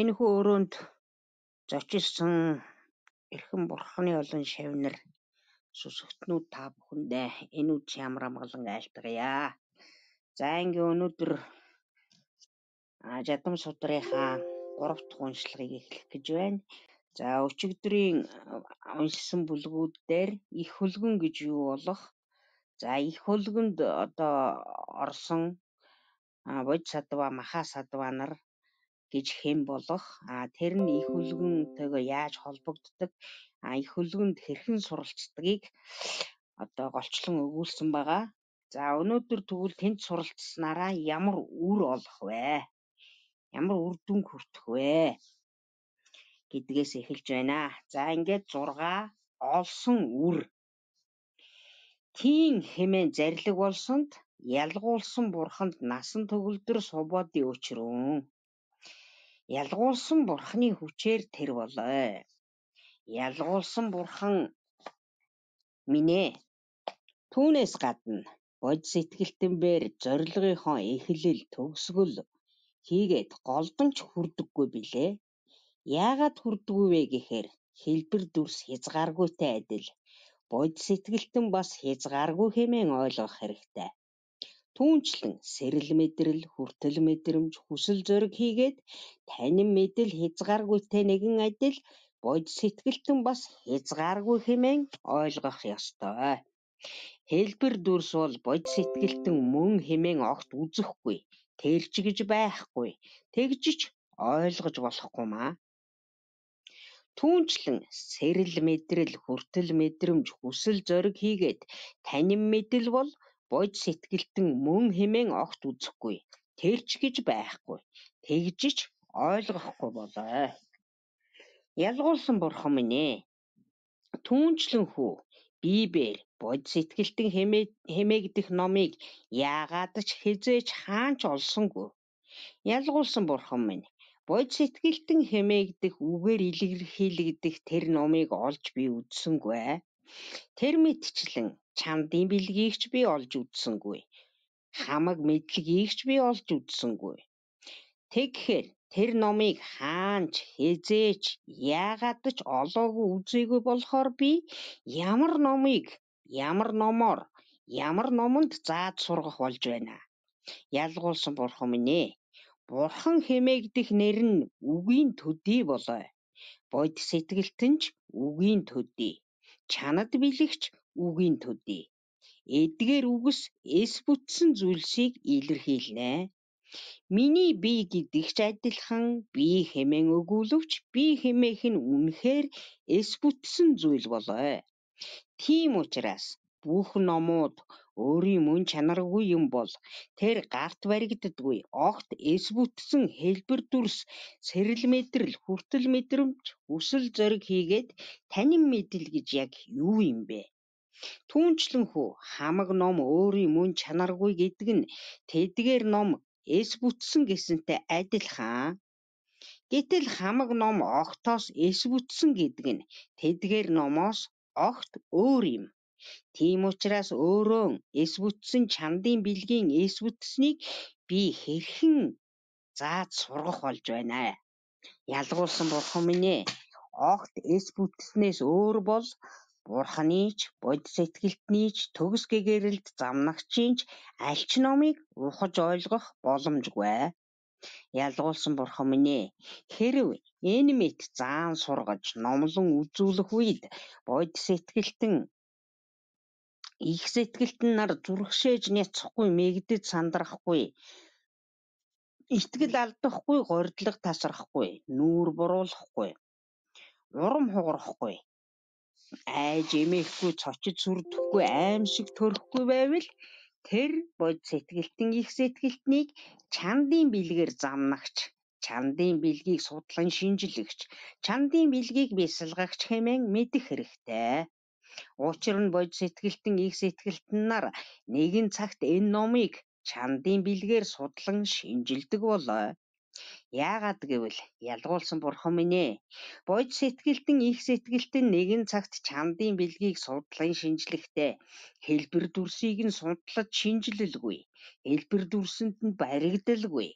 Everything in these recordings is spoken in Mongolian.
Энэхүү өрөөнд зочилсон эрхэм бурхны олон шавнар сүс өгтнүүд та бүхэндээ энэ үд ямар амгалан айлтгая. За ингээ өнөөдөр жадам судрынхаа 3 дахь уншлагыг эхлэх гэж байна. За өчигдрийн уншсан бүлгүүд дээр их хөлгөн гэж юу болох? За их хөлгөнд одоо орсон бод садва, маха садва нар гэж хэн болох а тэр нь их хөлгөнтэйгээ яаж холбогддог а их хөлгөнд хэрхэн суралцдагыг одоо голчлон өгүүлсэн байгаа. За өнөөдөр тэгвэл тэнд суралцсанараа ямар үр олох вэ? Ямар үр дүн хүртэх вэ? гэдгээс эхэлж байна. За ингээд 6 олсон үр. Тийм хэмээн зарлиг болсонд ялгуулсан бурханд насан төгөлдөр субоди өчрөн Ялгуулсан бурхны хүчээр тэр болой. Ялгуулсан бурхан минь ээ. Түүнээс гадна бод сэтгэлтэнээр зорилгынхоо эхлэл төгсгөл хийгээд голдомч хүрдэггүй билээ. Яагаад хүрдэггүй вэ гэхээр хэлбэр дүрс хязгааргүйтэй адил бод сэтгэлтэн бас хязгааргүй хэмээн ойлгох хэрэгтэй. Түүнчлэн сэрэл мэдрэл, хүртэл мэдрэмж, хүсэл зориг хийгээд танин мэдэл хязгааргүйтэй нэгэн адил бодис сэтгэлтэн бас хязгааргүй хэмээн ойлгох ёстой. Хэлбэр дүрс бол бодис сэтгэлтэн мөн хэмээн огт үзэхгүй, тэлжгэж байхгүй, тэгжиж ойлгож болохгүй маа. Түүнчлэн сэрэл мэдрэл, хүртэл мэдрэмж, хүсэл зориг хийгээд танин мэдэл бол Бож сэтгэлдэн мөн хэмээн огт үзэхгүй, тэрч гэж байхгүй, тэгж ч ойлгохгүй болоо. Ялгуулсан бурхан минь ээ. Түүнчлэн хүү Бибель бод сэтгэлтэн хэмээгдэх номыг яагаад ч хизээж хаанч олсонгүй. Ялгуулсан бурхан минь бод сэтгэлтэн хэмээгдэх үгээр илэрхийлэгдэх тэр номыг олж би үзсэнгүй. Тэр мэтчлэн чамдын бэлгийг ч би олж үзсэнгүй. Хамаг мэдлэгийг ч би олж үзсэнгүй. Тэгэхээр тэр номыг хаанч хизээч яагаад ч олоогүй үзээгүй болохоор би ямар номыг ямар номоор ямар номонд зааж сургах болж байна. Ялгуулсан бурхан минь ээ. Бурхан хэмээгдэх нэр нь үгийн төдий болоо. Бод сэтгэлтэнч үгийн төдий чанад бэлэгч үгийн төдий. Эдгээр үгс эс бүтсэн зүйлсийг илэрхийлнэ. Миний би гэдэг ч адилхан би хэмээн өгүүлвч би хэмээх нь үнэхээр эс бүтсэн зүйл болоо. Тийм учраас бүх номууд Өөрийн мөн чанаргүй юм бол тэр гарт баригддаггүй огт эс бүтсэн хэлбэр дүрс, сэрэл мэдрэл, хүртэл мэдрэмж, хүсэл зориг хийгээд танин мэдэл гэж яг юу юм бэ? Түүнчлэн хүү хамаг ном өөрийн мөн чанаргүй гэдэг нь тэдгээр ном эс бүтсэн гэсэнтэй адилхан. Гэтэл хамаг ном огтоос эс бүтсэн гэдэг нь тэдгээр номоос огт өөр юм. Тийм учраас өөрөө эсвүтсэн чандын бэлгийн эсвүтсэнийг би хэрхэн зааж сургах болж байна. Ялгуулсан бурхан минь ээ. Огт эсвүтснээс өөр бол Бурханыг бодис сэтгэлтнийч төгс гэгэрэлд замнагчийнч аль ч номыг ухаж ойлгох боломжгүй. Ялгуулсан бурхан минь ээ. Хэрв энэ мэд заан сургаж номлон үзүүлэх үед бодис сэтгэлтэн их сэтгэлт нь нар зүрхшээж няцахгүй мэгдэж сандрахгүй итгэл алдахгүй горьдлого тасрахгүй нүүр буруулахгүй урам хугарахгүй айж эмээхгүй цочид сүрдэхгүй аимшиг төрөхгүй байвал тэр бод сэтгэлтэн их сэтгэлтнийг чандын бэлгээр замнагч чандын бэлгийг судлан шинжилгэгч чандын бэлгийг бясалгагч хэмээн мэдэх хэрэгтэй Учир нь бодис сэтгэлтэн их сэтгэлтэнаар нэгэн цагт энэ номыг чандын бэлгээр судлан шинжилдэг болой. Яагаад гэвэл ялгуулсан бурхан минь ээ. Бодис сэтгэлтэн их сэтгэлтэн нэгэн цагт чандын бэлгийг судлан шинжлэхдээ хэлбэр дүрсийг нь судлаж шинжилэлгүй. Хэлбэр дүрсэнд нь баригдалгүй.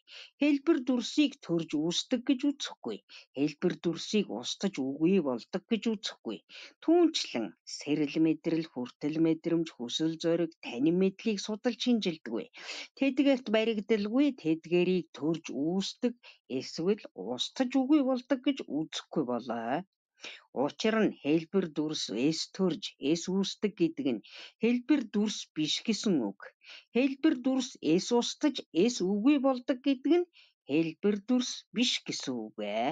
Хэлбэр дүрсийг төрж үүсдэг гэж үзэхгүй. Хэлбэр дүрсийг устж үгүй болдог гэж үзэхгүй. Түүнчлэн сэрэл мэдрэл, хүртэл мэдрэмж, хүсэл зориг, танин мэдлийг судалж шинжилдэггүй. Тэдгээрт баригдалгүй, тэдгэрийг төрж үүсдэг Эсвэл устж үгүй болдог гэж үзэхгүй болоо. Учир нь хэлбэр дүрс эс төрж, эс үүсдэг гэдэг нь хэлбэр дүрс биш гэсэн үг. Хэлбэр дүрс эс устж, эс үгүй болдог гэдэг нь хэлбэр дүрс биш гэсэн үг ээ.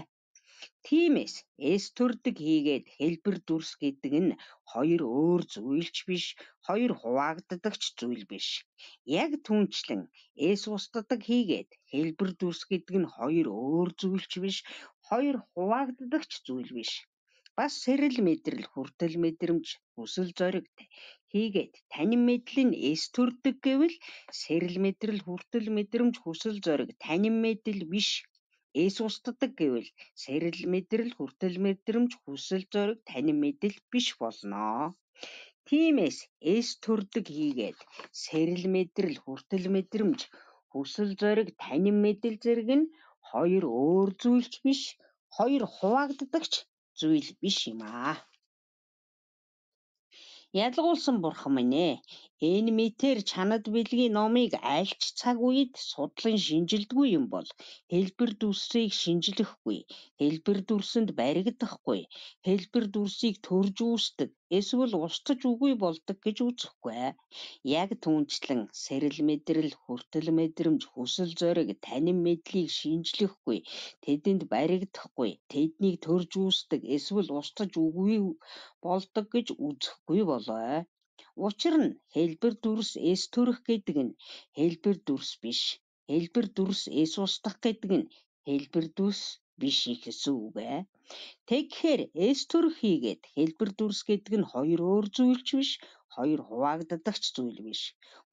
Тиймээс эс төрдөг хийгээд хэлбэр дүрс гэдэг нь хоёр өөр зүйлч биш, хоёр хуваагддаг ч зүйл биш. Яг түүнчлэн эс устдаг хийгээд хэлбэр дүрс гэдэг нь хоёр өөр зүйлч биш, хоёр хуваагддаг ч зүйл биш. Бас сэрэл мэдрэл, хүртэл мэдрэмж, хүсэл зоригт хийгээд танин мэдл нь эс төрдөг гэвэл сэрэл мэдрэл, хүртэл мэдрэмж, хүсэл зориг танин мэдл биш Эс устдаг гэвэл сэрэл мэдэрэл, хүртэл мэдрэмж, хүсэл зориг, танин мэдэл биш болно. Тиймээс эс төрдөг хийгээд сэрэл мэдэрэл, хүртэл мэдрэмж, хүсэл зориг, танин мэдэл зэрэг нь хоёр өөр зүйлч биш, хоёр хуваагддагч зүйл биш юм аа. Ялгуулсан бурхан минь ээ. Энэ мэтээр Чанад билгийн номыг аль ч цаг үед судлан шинжилдэггүй юм бол хэлбэр дүрсийг шинжилэхгүй, хэлбэр дүрсэнд баригдахгүй, хэлбэр дүрсийг төрж үүсдэг эсвэл устж үгүй болдог гэж үзэхгүй. Яг түнчлэн сэрэл мэдрэл, хүртэл мэдрэмж, хүсэл зориг, танин мэдлийг шинжлэхгүй, тэдэнд баригдахгүй, тэднийг төрж үүсдэг эсвэл устж үгүй болдог гэж үзэхгүй болоо. Учир нь хэлбэр дүрс эс төрөх гэдэг нь хэлбэр дүрс биш. Хэлбэр дүрс эс устгах гэдэг нь хэлбэр дүрс биш их гэсэн үг ээ. Тэгэхээр эс төрх хийгээд хэлбэр дүрс гэдэг нь хоёр өөр зүйлч биш, хоёр хуваагддагч зүйл биш.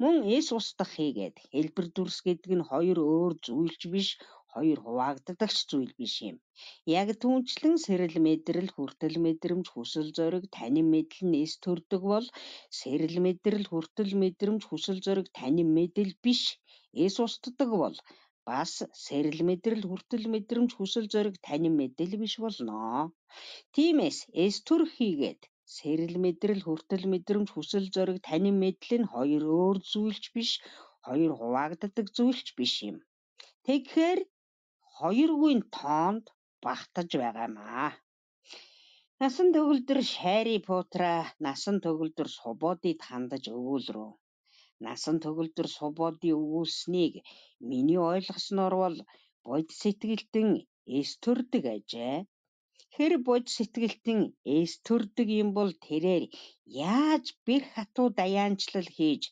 Мөн эс устгах хийгээд хэлбэр дүрс гэдэг нь хоёр өөр зүйлч биш, хоёр хуваагддагч зүйл биш юм. Яг түүнчлэн сэрэл мэдрэл, хүртэл мэдрэмж, хүсэл зориг, танин мэдэл нь эс төрдөг бол сэрэл мэдрэл, хүртэл мэдрэмж, хүсэл зориг, танин мэдэл биш эс устдаг бол бас сэрэл мэдрэл, хүртэл мэдрэмж, хүсэл зориг, танин мэдэл биш болно. Тиймээс эс төр хийгээд сэрэл мэдрэл, хүртэл мэдрэмж, хүсэл зориг, танин мэдэл нь хоёр өөр зүйлч биш, хоёр хуваагддаг зүйлч биш юм. Тэгэхээр хоёргүй тоонд багтаж байгаамаа. Насан төгөлдөр шайри пуутра насан төгөлдөр субуудыг хандаж өвөл рүү. Насан төгөлдөр субуудыг өгүүлснийг миний ойлгосноор бол бод сэтгэлтэн эс төрдөг ажээ. Хэр бод сэтгэлтэн эс төрдөг юм бол тэрээр яаж бэр хатуу даяанчлал хийж,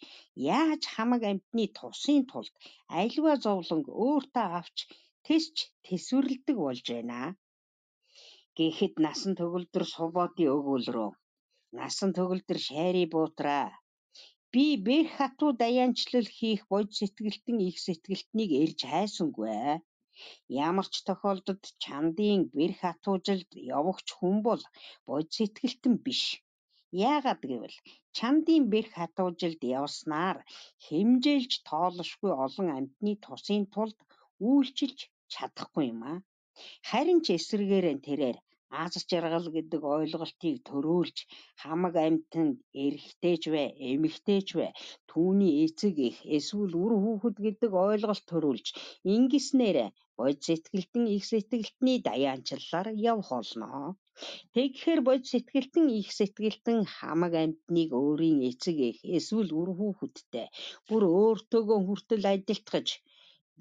яаж хамаг амтны тусын тулд альва зовлонг өөртөө авч тэс ч тэсвэрлэдэг болж байна. Гэхэд насан төгөлдөр сувбодын өгүүл рүү насан төгөлдөр шайрын буутраа би бэх хатуу даяанчлал хийх бод сэтгэлтэн их сэтгэлтнийг эрж хайсангүй ээ. Ямар ч тохиолдолд чандын бэр хатуужилд явагч хүн бол бод сэтгэлтэн биш. Яагаад гэвэл чандын бэр хатуужилд явснаар хэмжээлж тоолошгүй олон амьтны тусын тулд үйлчилж чадахгүй юм аа. Харин ч эсрэгээр нь тэрээр аз жаргал гэдэг ойлголтыг төрүүлж хамаг амьтанд эрэгтэйч вэ, эмэгтэйч вэ, түүний эцэг их эсвэл үр хүүхэд гэдэг ойлголт төрүүлж ингэснээр бод сэтгэлтэн их сэтгэлтний даяанчлалаар явх олно. Тэгэхээр бод сэтгэлтэн их сэтгэлтэн хамаг амьтныг өөрийн эцэг их эсвэл үр хүүхэдтэй бүр өөртөөгөө хүртэл адилтгаж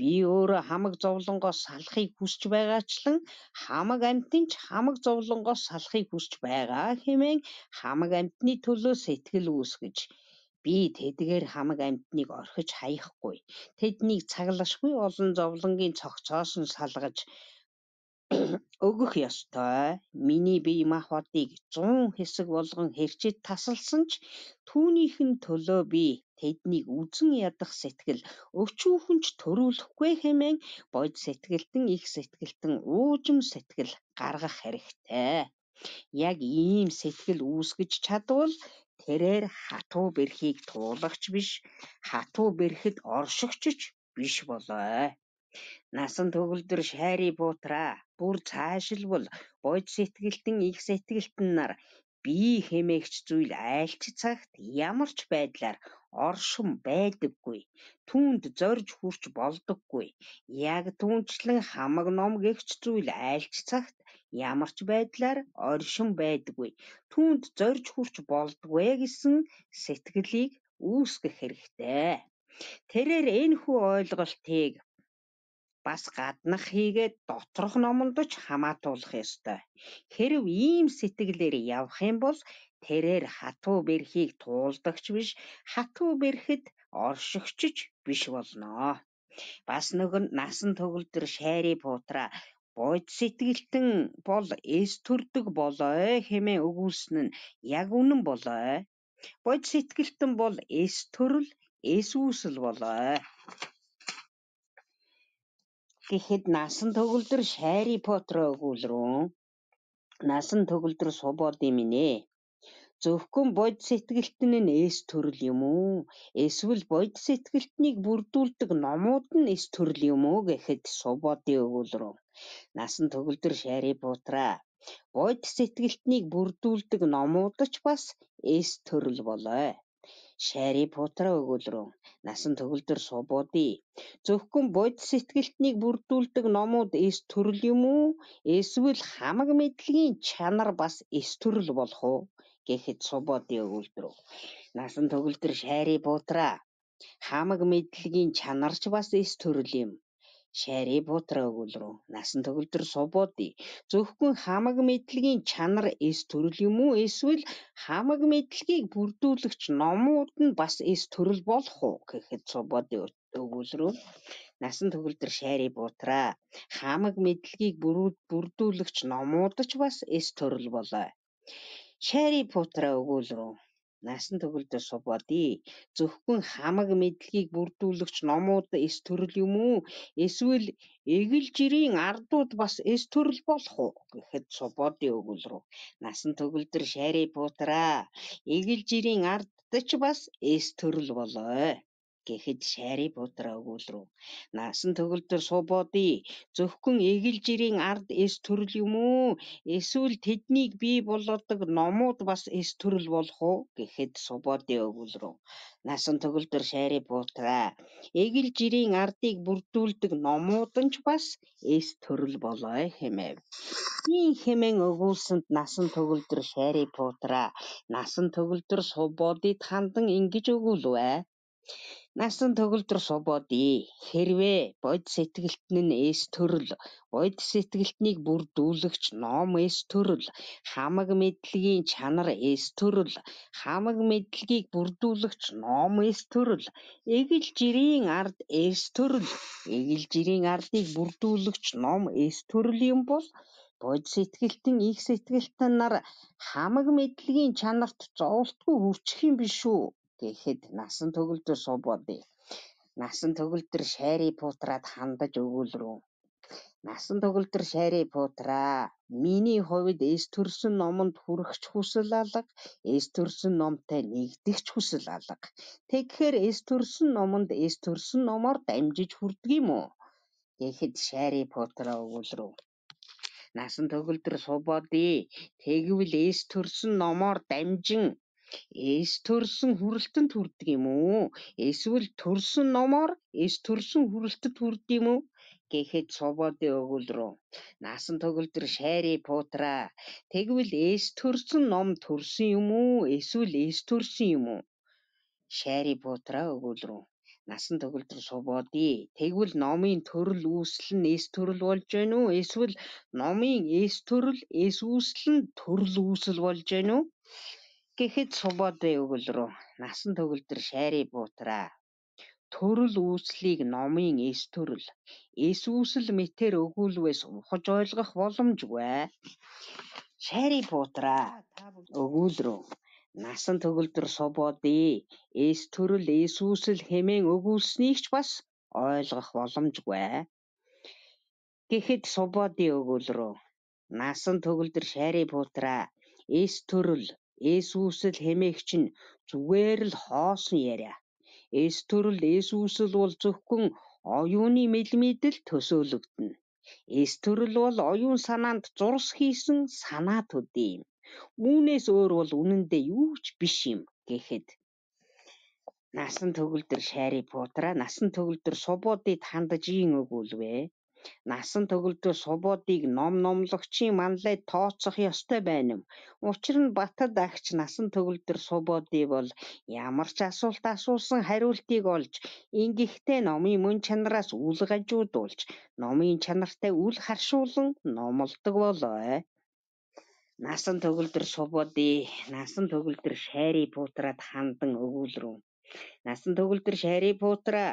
Би өөрөө хамаг зовлонгоос салахыг хүсч байгаачлан хамаг амтны ч хамаг зовлонгоос салахыг хүсч байгаа хэмээн хамаг амтны төлөө сэтгэл үүсгэж би тэдгээр хамаг амтныг орхиж хаяхгүй тэднийг цаглашгүй олон зовлонгийн цогцоос нь салгаж өгөх ёстой. Миний бие махбодыг 100 хэсэг болгон хэрчит тасалсан ч түүнийх нь төлөө би тэднийг үзэн ядах сэтгэл өвчүүхэн ч төрүүлэхгүй хэмээн бод сэтгэлтэн их сэтгэлтэн уужим сэтгэл гаргах хэрэгтэй. Яг ийм сэтгэл үүсгэж чадвал тэрээр хатуу бэрхийг туулагч биш хатуу бэрхэд оршигч биш болоо. Насан төгөлдөр шайри буутраа бүр цаашилбал бод сэтгэлтэн их сэтгэлтэн нар бие хэмээгч зүйл айлч цагт ямар ч байдлаар оршин байдаггүй түүнд зорж хүрч болдоггүй яг түүнчлэн хамаг ном гихч зүйл айлч цагт ямар ч байдлаар оршин байдаггүй түүнд зорж хүрч болдгүй гэсэн сэтгэлийг үүсгэх хэрэгтэй тэрээр энэ хүү ойлголтыг Бас гаднах хийгээд доторх номонд ч хамаатуулах ёстой. Хэрв ийм сэтгэлээр явах юм бол тэрээр хатуу бэрхийг туулдагч биш, хатуу бэрхэд оршигч ч биш болно. Бас нөгөө насан төгөлдөр шайри пуутра Бод сэтгэлтэн бол эс төрдөг болоо хэмээн өгүүлсэн нь яг үнэн болоо. Бод сэтгэлтэн бол эс төрөл, эс үүсэл болоо гэхэд насан төгөлдөр Шари Потроо өгүүлрүүн насан төгөлдөр субод юм нэ. Зөвхөн бод сэтгэлтэн нь эс төрөл юм уу? Эсвэл бод сэтгэлтнийг бүрдүүлдэг номууд нь эс төрөл юм уу гэхэд субодын өгүүлрүүн насан төгөлдөр Шари Путраа бод сэтгэлтнийг бүрдүүлдэг номууд ч бас эс төрөл болоо. Шарипутраа өгүүлрүүн насан төгөлдөр субуудий. Зөвхөн бодис сэтгэлтнийг бүрдүүлдэг номууд эс төрөл юм уу? Эсвэл хамаг мэдлэгийн чанар бас эс төрөл болох уу? гэхэд субуудий өгүүлрүүн насан төгөлдөр шарипутраа хамаг мэдлэгийн чанарч бас эс төрөл юм. Шари буутраа өгүүлрүү насан төгөлдөр субууди зөвхөн хамаг мэдлэгийн чанар эс төрөл юм уу эсвэл хамаг мэдлэгийг бүрдүүлэгч номууд нь бас эс төрөл болох уу гэхэд субууди өгүүлрүү насан төгөлдөр шари буутраа хамаг мэдлэгийг бүрдүүлэгч номууд ч бас эс төрөл болоо. Шари буутраа өгүүлрүү насан туршид сувбодъё. Зөвхөн хамаг мэдлэгийг бүрдүүлэгч номууд эс төрөл юм уу? Эсвэл эгэлжирийн ардууд бас эс төрөл болох уу гэхэд сувбодъё өгүүл рүү насан төгөлдөр шаарий буутраа эгэлжирийн ардд ч бас эс төрөл болоо гэхэд шайри буудраа өгүүлрүү. Наасан төгөлдөр суубодий зөвхөн эгэлжирийн ард эс төрөл юм уу? Эсвэл тэднийг бий болгодог номууд бас эс төрөл болох уу гэхэд суубодий өгүүлрүү. Наасан төгөлдөр шайри буудраа эгэлжирийн ардыг бүрдүүлдэг номууд нь ч бас эс төрөл болоо хэмээв. Ийм хэмээн өгүүлсэнд насан төгөлдөр шайри буудраа насан төгөлдөр суубодид хандан ингэж өгүүлвэ. Насан төгөлдөр сувбодъё. Хэрвээ бодис сэтгэлтэн нь эс төрөл, бодис сэтгэлтнийг бүрдүүлэгч ном эс төрөл, хамаг мэдлэгийн чанар эс төрөл, хамаг мэдлэгийг бүрдүүлэгч ном эс төрөл, эгэл жирийн ард эс төрөл, эгэл жирийн ардыг бүрдүүлэгч ном эс төрөл юм бол бод сэтгэлтэн их сэтгэлтэн нар хамаг мэдлэгийн чанарт зовлтгүй хүрчих юм биш үү? гэхэд насан төгөлдөр субоодё. Насан төгөлдөр шайри пуутраад хандаж өгүүл рүү. Насан төгөлдөр шайри пуутраа миний хувьд эс төрсөн номонд хүрэх хүсэл алга, эс төрсөн номтой нэгдэх хүсэл алга. Тэгэхээр эс төрсөн номонд эс төрсөн номоор дамжиж хүрдэг юм уу? гэхэд шайри пуутраа өгүүл рүү насан төгөлдөр субоодё. Тэгвэл эс төрсөн номоор дамжин эс төрсөн хүрэлтэнд хүрдэг юм уу? Эсвэл төрсөн номоор эс төрсөн хүрэлтэд хүрдэг юм уу? гэхэд цобоодын өгүүл рүү наасан төгөлдөр шайрыг путраа. Тэгвэл эс төрсөн ном төрсөн юм уу? Эсвэл эс төрсөн юм уу? Шайрыг путраа өгүүл рүү насан төгөлдөр сувоодий. Тэгвэл номын төрөл үүсэл нь эс төрөл болж гэнэ үү? Эсвэл номын эс төрөл эс үүсэл нь төрөл үүсэл болж гэнэ үү? Гэхэд Субоодэй өгөл рүү насан төгөлдөр шайрыг буутраа. Төрөл үүслийг номын эс төрөл, эс үүсэл мэтэр өгүүлвэс ухаж ойлгох боломжгүй. Шайрыг буутраа өгүүл рүү насан төгөлдөр Субоодэй эс төрөл, эс үүсэл хэмээн өгүүлснийг ч бас ойлгох боломжгүй. Гэхэд Субоодэй өгүүл рүү насан төгөлдөр шайрыг буутраа эс төрөл Есүс л хэмээгч нь зүгээр л хоосон яриа. Эстөрл Есүс л бол зөвхөн оюуны мэлмидэл төсөөлөгдөнө. Эстөрл бол оюун санаанд зурс хийсэн санаа төдий юм. Үүнээс өөр бол үнэндээ юу ч биш юм гэхэд Насан төгөлдөр шари буудраа насан төгөлдөр субуудыг хандаж ийн өгүүлвэ. Насан төгөлдөө сувуудыг ном номлогчийн манлайд тооцох ёстой байна. Учир нь Батад агч насан төгөлдөр сувуудыг бол ямар ч асуулт асуусан хариултыг олж, ингэхдээ номын мөн чанараас үл гажуудуулж, номын чанартай үл харшуулан номлодог болоо. Насан төгөлдөр сувуудыг насан төгөлдөр шайрыг буудраад хандан өгүүлрүүн Насан төгөлдөр шари пуутра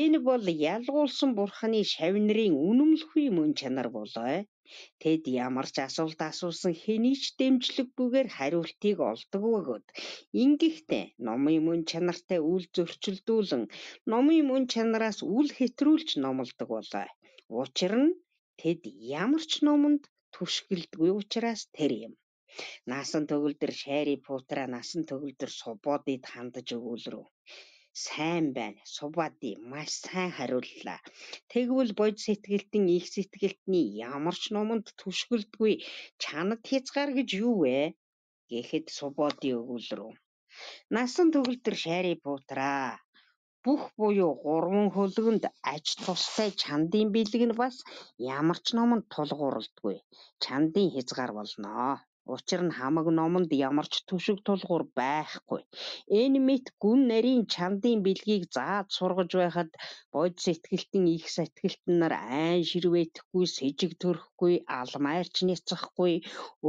энэ бол ялгуулсан бурханы шавнырын үнэмлэхүй мөн чанар болоо. Тэд ямар ч асуулт асуусан хэний ч дэмжлэггүйгээр хариултыг олдог бөгөөд ингэхдээ номын мөн чанартай үл зөрчилдүүлэн номын мөн чанараас үл хэтрүүлж номлодог болоо. Учир нь тэд ямар ч номонд түшгэлдгүй учраас тэр юм. Наасан төгөлдөр шайри пуутраа насан төгөлдөр субуудыг хандаж өгөөл рүү. Сайн байна. Субаади маш сайн хариуллаа. Тэгвэл бод сэтгэлтэн их сэтгэлтний ямар ч номонд түшгэлдгүй чанад хязгаар гэж юу вэ? гэхэд субооди өгүүл рүү. Насан төгөлдөр шайри пуутраа бүх буюу гурван хөлгөнд аж тустай чандын бэлэг нь бас ямар ч номонд тулгуурлдаггүй. Чандын хязгаар болноо. Учир нь хамаг номонд ямар ч түшиг тулгуур байхгүй. Энэмэт гүн нарийн чандын бэлгийг зааж сургаж байхад бодис сэтгэлтэн их сэтгэлтнэр айн ширвээхгүй, с ิจ г төрөхгүй, алмайрч няцахгүй,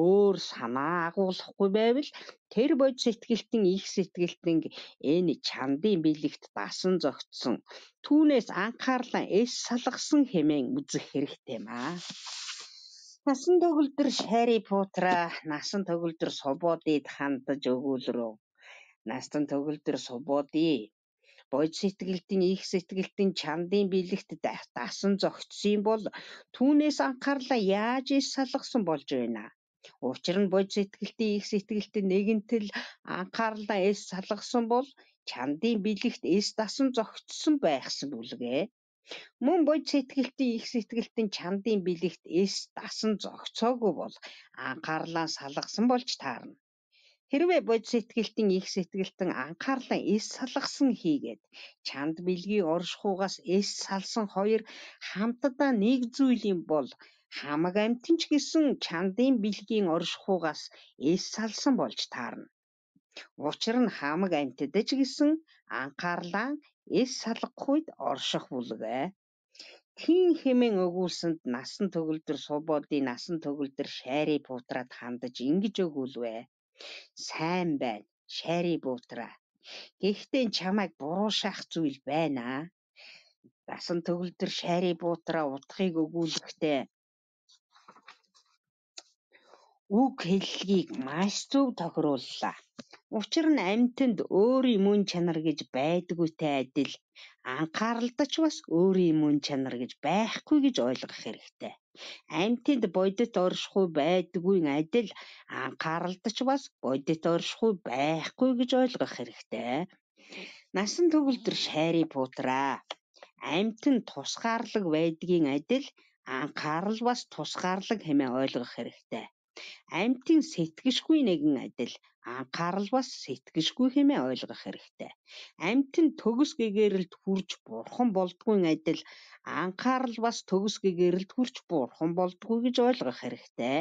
өөр санаа агуулахгүй байвал тэр бодис сэтгэлтэн их сэтгэлтэн энэ чандын бэлэгт дасан зогтсон. Түүнээс анхаарлаа эс салгасан хэмээн үзэх хэрэгтэй маа. Насан төгөлдөр шари путраа насан төгөлдөр субуудыг хандаж өгүүлрөө. Насан төгөлдөр субуудыг бод сэтгэлтийн их сэтгэлтийн чандын бэлэгт дасан зогтсон бол түүнээс анхаарлаа яаж иш салгасан болж байна. Учир нь бод сэтгэлтийн их сэтгэлтийн нэгэнтэл анхаарлаа иш салгасан бол чандын бэлэгт иш дасан зогтсон байхсан бүлгээ. Мөн бодис сэтгэлтийн их сэтгэлд нь чандын бэлэгт эс дасан зогцоогүй бол анхаарлаа салгасан болж таарна. Хэрвээ бодис сэтгэлтийн их сэтгэлтэн анхаарлаа эс салгасан хийгээд чанд бэлгийн оршихуугаас эс салсан хоёр хамтдаа нэг зүйл юм бол хамаг амтэнч гэсэн чандын бэлгийн оршихуугаас эс салсан болж таарна. Учир нь хамаг амтдаж гисэн анхаарлаа эс салгах үед орших бүлгэ. Тин хэмээн өгүүлсэнд насан төгөлдөр субодын насан төгөлдөр шайрыг бутраад хандаж ингэж өгүүлвэ. Сайн байна. Шайрыг бутраа. Гэхдээ чамайг буруу шаах зүйл байна аа. Насан төгөлдөр шайрыг бутраа утгыг өгүүлэхдээ үг хэллэгийг маш зөв тохирууллаа. Учир нь амьтанд өөрийн мөн чанар гэж байдаггүйтэй адил анхааралдаж бас өөрийн мөн чанар гэж байхгүй гэж ойлгох хэрэгтэй. Амьтанд бодит оршихуй байдаггүй адил анхааралдаж бас бодит оршихуй байхгүй гэж ойлгох хэрэгтэй. Насан төгөлдөр шайри путраа. Амьтанд тусгаарлаг байдгийн адил анхаарал бас тусгаарлаг хэмээн ойлгох хэрэгтэй. Амьтан сэтгэшгүй нэгэн адил анхааралваас сэтгэшгүй хэмээн ойлгох хэрэгтэй. Амьтан төгс гэгээрэлд хүрж бурхан болдгүй адил анхааралваас төгс гэгээрэлд хүрж бурхан болдгүй гэж ойлгох хэрэгтэй.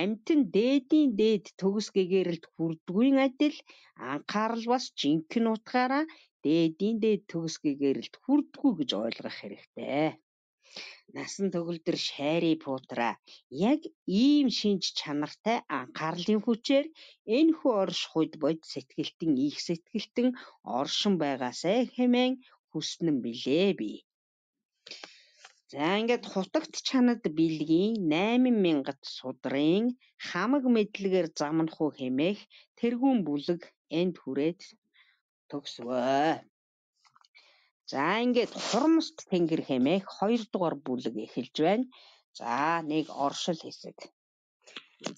Амьтан дээдийн дээд төгс гэгээрэлд хүрдгүй адил анхааралваас жинхэнэ утгаараа дээдийн дээд төгс гэгээрэлд хүрдгүй гэж ойлгох хэрэгтэй. Насан төгөлдөр шайрыг пуутараа яг ийм шинж чанартай анхаарлын хүчээр энэ хүү орших үед бодит сэтгэлтэн их сэтгэлтэн оршин байгаасай хэмээн хүснэн билээ би. За ингээд хутагт чанад билгийн 8000-т судрын хамаг мэдлэгээр замнах уу хэмээх тэргүүн бүлэг энд хүрээд төгсвөө. За ингээд хурмст тэнгэр хэмээх хоёрдугаар бүлэг эхэлж байна. За нэг оршил хэсэг.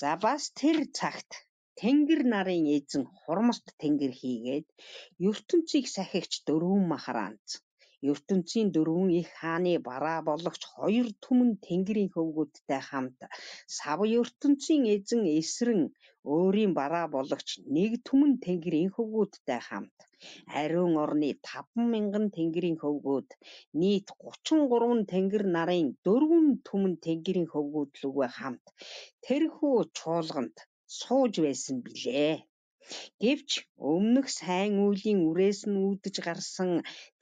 За бас тэр цагт тэнгэр нарын эзэн хурмст тэнгэр хийгээд ертөнцийг сахигч дөрвөн махаранц ертөнцийн дөрвөн их хааны бараа болох хоёр түмэн тэнгэрийн хөвгүүдтэй хамт сав ертөнцийн эзэн эсрэн өөрийн бараа болох нэг түмэн тэнгэрийн хөвгүүдтэй хамт ариун орны 50000 тэнгэрийн хөвгүүд нийт 33 тэнгэр нарын дөрвөн түмэн тэнгэрийн хөвгүүд лүгэ хамт тэрхүү чуулганд сууж байсан билээ. Гэвч өмнөх сайн үйлийн үрээс нь үүдэж гарсан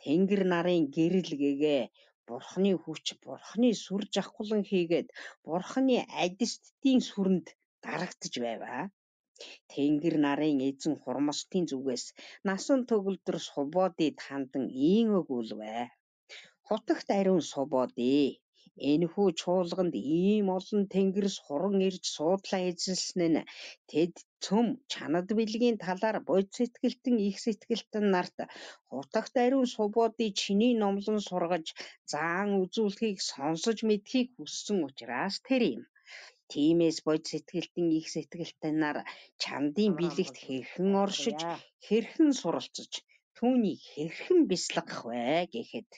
тэнгэр нарын гэрэл гэгээ Бурханы хүч, Бурханы сүр жавхлан хийгээд Бурханы адистдийн сүрэнд дарагдж байваа. Тэнгэр нарын эзэн хурмастын зүгээс насан төгөлдөр субоодид хандан ийн өгүүлвэ. Хутагт ариун субоодий Энэхүү чуулганд ийм олон тэнгэрс хуран ирж суудлаа эзэлсэн нь тэд цөм чанад билгийн талаар бодит сэтгэлтэн их сэтгэлтэн нарт хутагт ариун сувуудын чиний номлон сургаж заан үзүүлэхийг сонсож мэдхийг хүссэн учраас тэр юм. Тимээс бод сэтгэлтэн их сэтгэлтэй нар чандын билэгт хэрхэн оршиж, хэрхэн суралцж, түүнийг хэрхэн бяцлах вэ гэхэд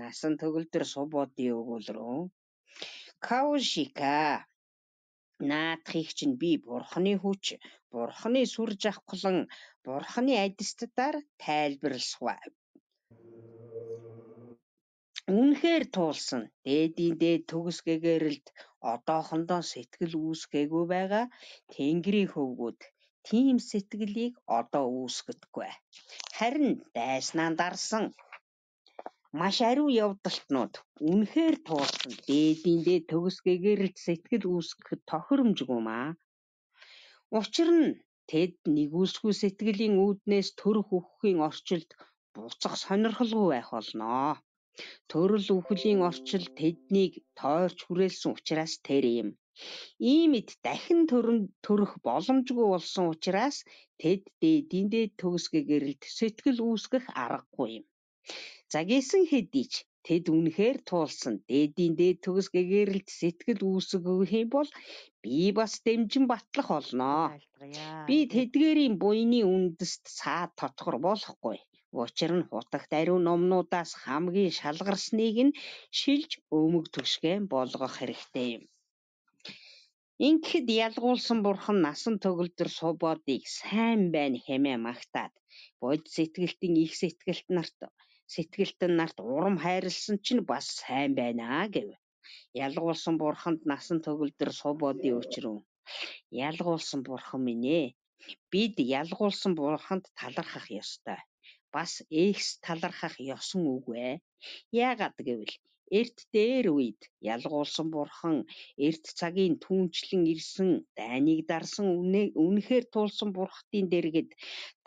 насан төгөлдөр субуудын өгүүл рүү Каушика наадахыг чинь би бурхны хүч, бурхны сүр жавхлан, бурхны адистдаар тайлбарласгүй. Үнэхээр туулсан дээдийн дээд төгсгэгээрэлд одоохондоо сэтгэл үүсгээгүй байгаа Тэнгэрийн хөвгүүд тийм сэтгэлийг одоо үүсгэдэггүй. Харин дайснаа дарсан маш ариу явдалтнууд үнэхээр туулсан дээдиндээ төгсгэгээр сэтгэл үүсгэх тохиромжгүй маа. Учир нь тэд нэгүсгүй сэтгэлийн үүднээс төрөх өгөхийн орчилд буцах сонирхолгүй байх болноо. Төрөл үхлийн орчил тэднийг тойрч хүрээлсэн учраас тэр юм. Иймэд дахин төрөх боломжгүй болсон учраас тэд дээдэндээ төгсгэгээр л сэтгэл үүсгэх аргагүй юм. За гисэн хэдий ч тэд үнэхээр туулсан дээдийн дээд төгс гэгээрэлд сэтгэл үүсгэх юм бол би бас дэмжин батлах олноо. Би тэдгэрийн буйны үндэст цаад тотгор болохгүй. Учир нь хутагт ариун номнуудаас хамгийн шалгарсныг нь шилж өөмөг төгшгэн болгох хэрэгтэй юм. Ингээд ялгуулсан бурхан насан төгөлдөр субодыг сайн байна хэмээн магтаад бод сэтгэлтийн их сэтгэлт нарт Сэтгэлд нь нарт урам хайрлсан чинь бас сайн байна гэв. Ялгуулсан бурханд насан төгөлдөр субоди өчрөн. Ялгуулсан бурхан минь ээ. Бид ялгуулсан бурханд талархах ёстой. Бас ээгс талархах ёсон үг вэ? Яагаад гэвэл Эрт дээр үед ялгуулсан бурхан эрт цагийн түүнчлэн ирсэн дайныг дарсан үнэхээр туулсан бурхтын дэргэд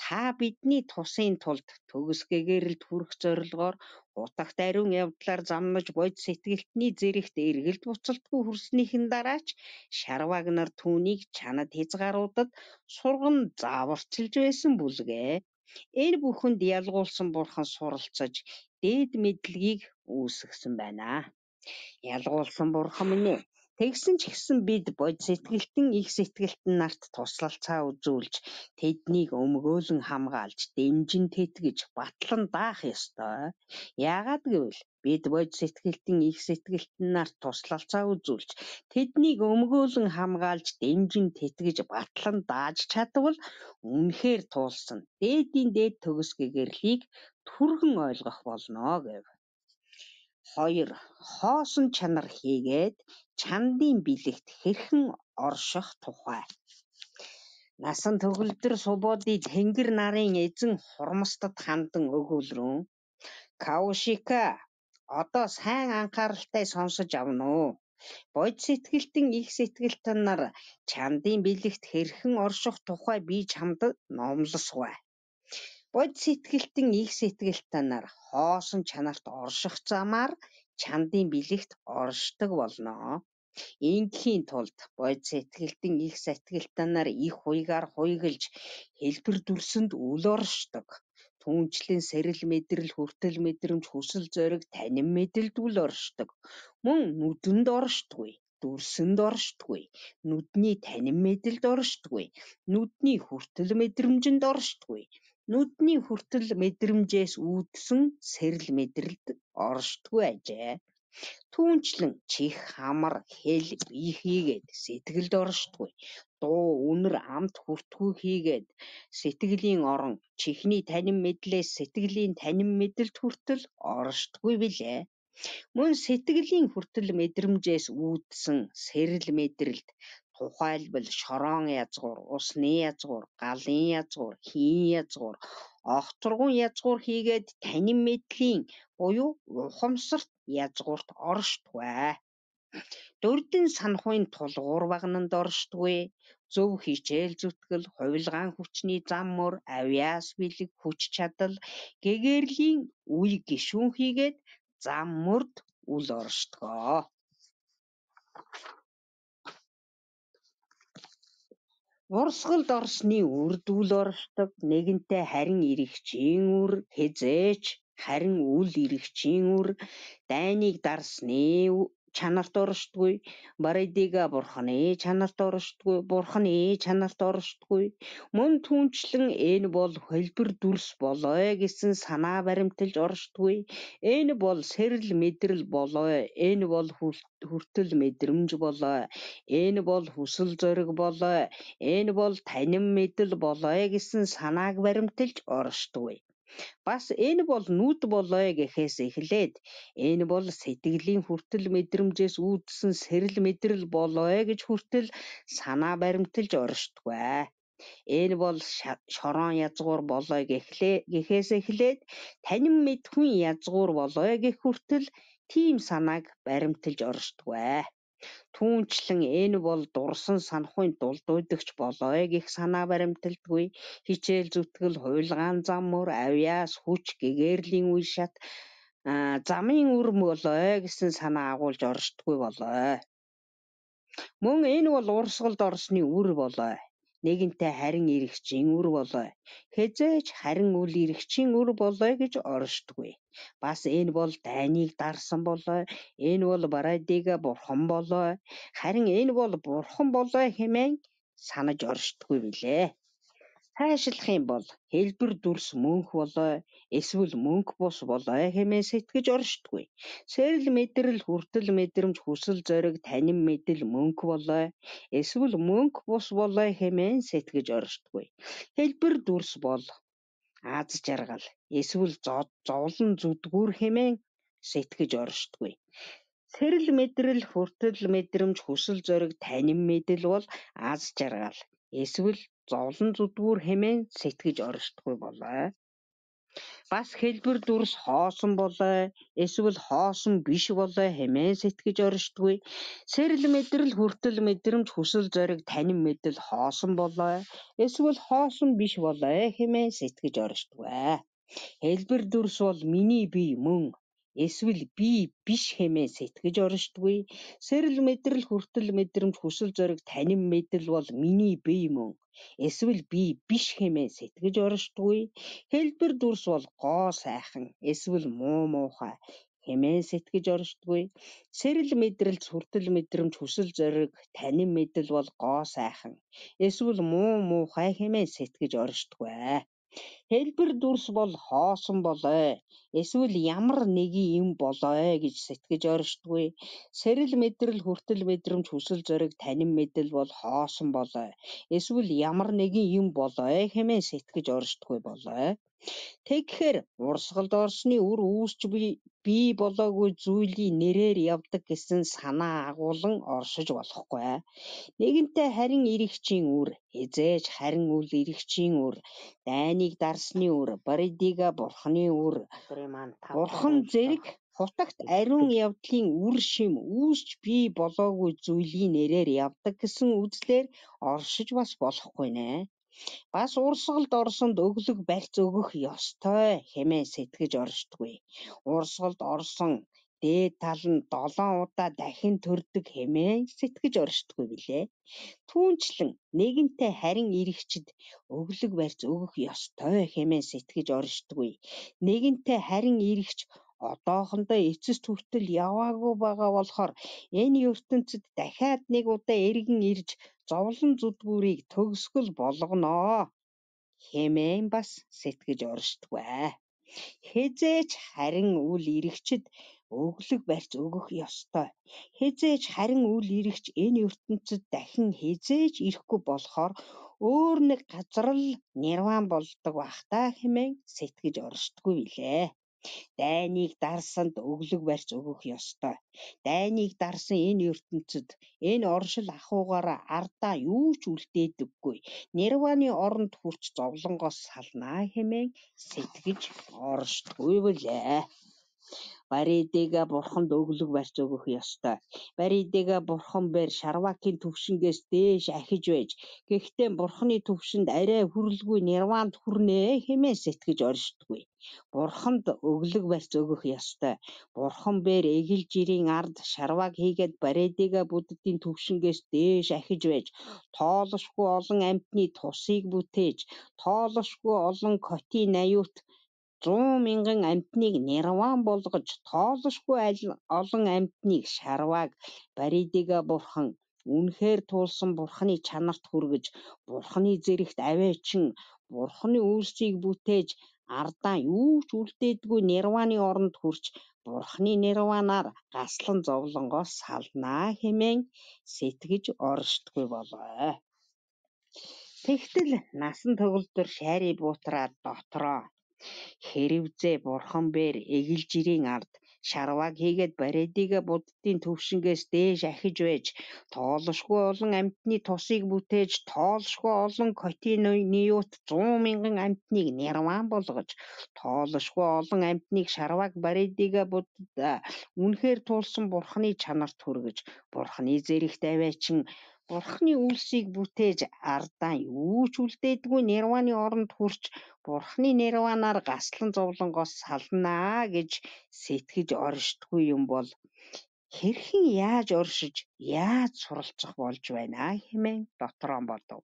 та бидний тусын тулд төгсгэгээр л хүрэх зорилгоор утагт ариун явдлаар замнаж бодис сэтгэлтний зэрэгт эргэлд буцалтгүй хүрснийхэн дараач шарваг нар түүнийг чанад хязгааруудад сурган зааварчилж байсан бүлгээ. Энэ бүхэнд ялгуулсан бурхан суралцаж дээд мэдлэгийг үүсгэсэн байна. Ялгуулсан бурхан минь ээ. Тэгсэн ч гэсэн бид бод сэтгэлтэн их сэтгэлтэн нарт туслалцаа үзүүлж тэднийг өмгөөлөн хамгаалж дэмжин тэтгэж батлан даах ёстой. Яагаад гэвэл бид бод сэтгэлтэн их сэтгэлтэн нарт туслалцаа үзүүлж тэднийг өмгөөлөн хамгаалж дэмжин тэтгэж батлан дааж чадвал үнэхээр туулсан дээдийн дээд төгс гэгэрлийг түргэн ойлгох болно гэв. 2. Хоосон чанар хийгээд чандын бэлэгт хэрхэн орших тухай. Насан төгөлдөр субуудын тэнгэр нарын эзэн хурмастад хандан өгүүлрүүн Каушика одоо сайн анхааралтай сонсож авна уу? Бод сэтгэлтэн их сэтгэлтэн нар чандын бэлэгт хэрхэн орших тухай би чамд номлосгүй. Бодис сэтгэлтэн их сэтгэлтээнээр хоосон чанарт орших замаар чандын бэлэгт оршдог болно. Энгийн тулд бодис сэтгэлтэн их сэтгэлтээнээр их хуйгаар хуйгалж хэлбэр дүрсэнд үл оршдог. Түнжлийн сэрэл мэдрэл, хүртэл мэдрэмж, хүсэл зориг, танин мэдрэлд үл оршдог. Мөн нүдэнд оршдоггүй дүрсэнд оршдгүй нүдний танин мэдрэлд оршдгүй нүдний хүртэл мэдрэмжинд оршдгүй Нүдний хүртэл мэдрэмжээс үүдсэн сэрэл мэдрэлд оршдоггүй ажээ. Түүнчлэн чих, хамар, хэл, бие хийгээд сэтгэлд оршдоггүй. Дуу, үнэр, амт хүртгүй хийгээд сэтгэлийн орон, чихний танин мэдлээс сэтгэлийн танин мэдрэлд хүртэл оршдоггүй билээ. Мөн сэтгэлийн хүртэл мэдрэмжээс үүдсэн сэрэл мэдрэлд Тухайлбал шорон язгуур, усны язгуур, галын язгуур, хийн язгуур, огторгун язгуур хийгээд танин мэдлийн буюу ухамсарт язгуурт оршдгүй. Дөрдөн санхуйн тулгуур багнанд оршдгүй. Зөв хичээл зүтгэл, хувилгаан хүчний зам мөр, авиас бэлэг хүч чадал гэгэрлийн үе гişүүн хийгээд зам мөрд үл оршдгоо. Урсгалд орсны үрдүүл оролдог, нэгэнтээ харин иргэчийн үр, хэзээ ч харин үл иргэчийн үр, дайныг дарсны чанарт оршдгүй баридига бурхан ээ чанарт оршдгүй бурхан ээ чанарт оршдгүй мөн түнчлэн энэ бол хөлбөр дүрс болоо гэсэн санаа баримталж оршдгүй энэ бол сэрэл мэдрэл болоо энэ бол хүртэл мэдрэмж болоо энэ бол хүсэл зориг болоо энэ бол танин мэдл болоо гэсэн санааг баримталж оршдгүй Бас энэ бол нүд болоё гэхээс эхлээд энэ бол сэтгэлийн хүртэл мэдрэмжээс үүдсэн сэрэл мэдрэл болоё гэж хүртэл санаа баримталж оршдгүй ээ. Энэ бол шорон язгуур болоё гэхлээ гэхээс эхлээд танин мэд хүн язгуур болоё гэх хүртэл тийм санааг баримталж оршдгүй. Түүнчлэн энэ бол дурсан санхүүийн дулдуйдагч болоё гэх санаа баримталдаггүй хичээл зүтгэл, хуйлгаан зам мөр, авьяас, хүч, гэгэрлийн үе шат замын үр болоё гэсэн санаа агуулж оршдоггүй болоё. Мөн энэ бол урсгалд орсны үр болоё нэгэнтээ харин иргэчийн үр болоо. Хязээч харин үл иргэчийн үр болоо гэж оршдгүй. Бас энэ бол дайныг дарсан болоо, энэ бол барайдыг бурхан болоо, харин энэ бол бурхан болоо хэмээн санаж оршдгүй билээ. Сайн ажиллах юм бол хэлбэр дүрс мөнх болоо эсвэл мөнх бус болоо хэмээн сэтгэж оршдгүй. Сэрэл мэдрэл, хүртэл мэдрэмж, хүсэл зориг, танин мэдэл мөнх болоо эсвэл мөнх бус болоо хэмээн сэтгэж оршдгүй. Хэлбэр дүрс бол аз жаргал эсвэл зовлон зүдгүүр хэмээн сэтгэж оршдгүй. Сэрэл мэдрэл, хүртэл мэдрэмж, хүсэл зориг, танин мэдэл бол аз жаргал эсвэл зовлон зүдвүүр хэмээн сэтгэж оршдоггүй болоо. Бас хэлбэр дүрс хоосон болоо, эсвэл хоосон биш болоо хэмээн сэтгэж оршдоггүй. Сэрэл мэдрэл, хүртэл мэдрэмж, хүсэл зориг, танин мэдэл хоосон болоо, эсвэл хоосон биш болоо хэмээн сэтгэж оршдоггүй. Хэлбэр дүрс бол миний бие мөн Эсвэл би биш хэмээн сэтгэж оршдгүй. Сэрэл мэдрэл хүртэл мэдрэмж хүсэл зориг танин мэдэл бол миний бие мөн. Эсвэл би биш хэмээн сэтгэж оршдгүй. Хэлбэр дүрс бол гоо сайхан эсвэл муу муухай хэмээн сэтгэж оршдгүй. Сэрэл мэдрэл хүртэл мэдрэмж хүсэл зориг танин мэдэл бол гоо сайхан. Эсвэл муу муухай хэмээн сэтгэж оршдгүй. Хэлбэр дүрс бол хоосон болой эсвэл ямар нэгэн юм болой гэж сэтгэж ойршдоггүй. Сэрэл мэдрэл, хүртэл мэдрэмж, хүсэл зориг, танин мэдэл бол хоосон болой эсвэл ямар нэгэн юм болой хэмээн сэтгэж ойршдоггүй болой. Тэг гэхээр урсгалд орсны үр үүсч бий болоогүй зүйлийн нэрээр явдаг гэсэн санаа агуулан оршиж болохгүй. Нэгэнтээ харин эрэгчийн үр, хизээж харин үл эрэгчийн үр, дайныг дарсны үр, баридига бурхны үр, бурхан зэрэг хутагт ариун явдлын үр шим үүсч бий болоогүй зүйлийн нэрээр явдаг гэсэн үзлээр оршиж бас болохгүй нэ. Бас урсгалд орсонд өглөг барьц өгөх ёстой хэмээн сэтгэж оршдоггүй. Урсгалд орсон дээд тал нь 7 удаа дахин төрдөг хэмээн сэтгэж оршдоггүй билээ. Түүнчлэн нэгэнтээ харин иргэчд өглөг барьц өгөх ёстой хэмээн сэтгэж оршдоггүй. Нэгэнтээ харин иргэч одоохондоо эцэс хүртэл яваагүй байгаа болохоор энэ ертөнцид дахиад нэг удаа эргэн ирж зовлон зүдгүүрийг төгсгөл болгоноо хэмээн бас сэтгэж оршдгвэ. Хизээч харин үл иргэчд өглөг барьж өгөх ёстой. Хизээч харин үл иргэч энэ ертөнцид дахин хизээч ирэхгүй болохоор өөр нэг газар л нирван болдог бах та хэмээн сэтгэж оршдгүй билээ. Дайныг дарсанд өглөг барьж өгөх ёстой. Дайныг дарсан энэ ертөнцид энэ оршил ахуйгаараа ардаа юу ч үлдээдэггүй. Нирваны оронд хүрч зовлонгоос сална хэмээн сэтгэж оршдоггүй билээ. Барь эдээгээ бурханд өглөг барьж өгөх ёстой. Барь эдээгээ бурхан бэр шарвакийн төвшнгээс дээш ахиж байж гэхдээ бурханы төвшөнд арай хүрлгүй нирваанд хүрнэ хэмээн сэтгэж оршдгүй. Бурханд өглөг барьж өгөх ёстой. Бурхан бээр эгэл жирийн ард шарваг хийгээд барэдэгээ буддийн төвшнгээс дээш ахиж байж тоолошгүй олон амтны тусыг бүтээж, тоолошгүй олон коти наюут 100 мянган амьтныг нирван болгож тоолошгүй олон амьтныг шарваг баридига бурхан үнэхээр туулсан бурханы чанарт хүргэж бурханы зэрэгт аваачин бурханы үйлсийг бүтээж ардаа юу ч үлдээдгүй нирваны оронд хүрч бурханы нирванаар гаслан зовлонгоос салнаа хэмээн сэтгэж оршдгүй болоо. Тэгтэл насан төгөлдөр шайри буутараад дотроо Хэрвзээ бурхан бээр эгэлжирийн ард шарваг хийгээд бариадига буддын төвшингээс дээш ахиж байж тоолшгүй олон амтны тусыг бүтээж тоолшгүй олон котиниют 100 мянган амтныг нирван болгож тоолшгүй олон амтныг шарваг бариадига буддад үнэхээр туулсан бурханы чанарт хүргэж бурханы зэрэгт аваачин Бурхны үлсийг бүтээж ардаан юу ч үлдээдгүй нирваны оронд хүрч Бурхны нирванаар гаслан зовлонгоос салнаа гэж сэтгэж оршдгүй юм бол хэрхэн яаж оршиж яаж суралцах болж байна хэмээн дотроо бодов.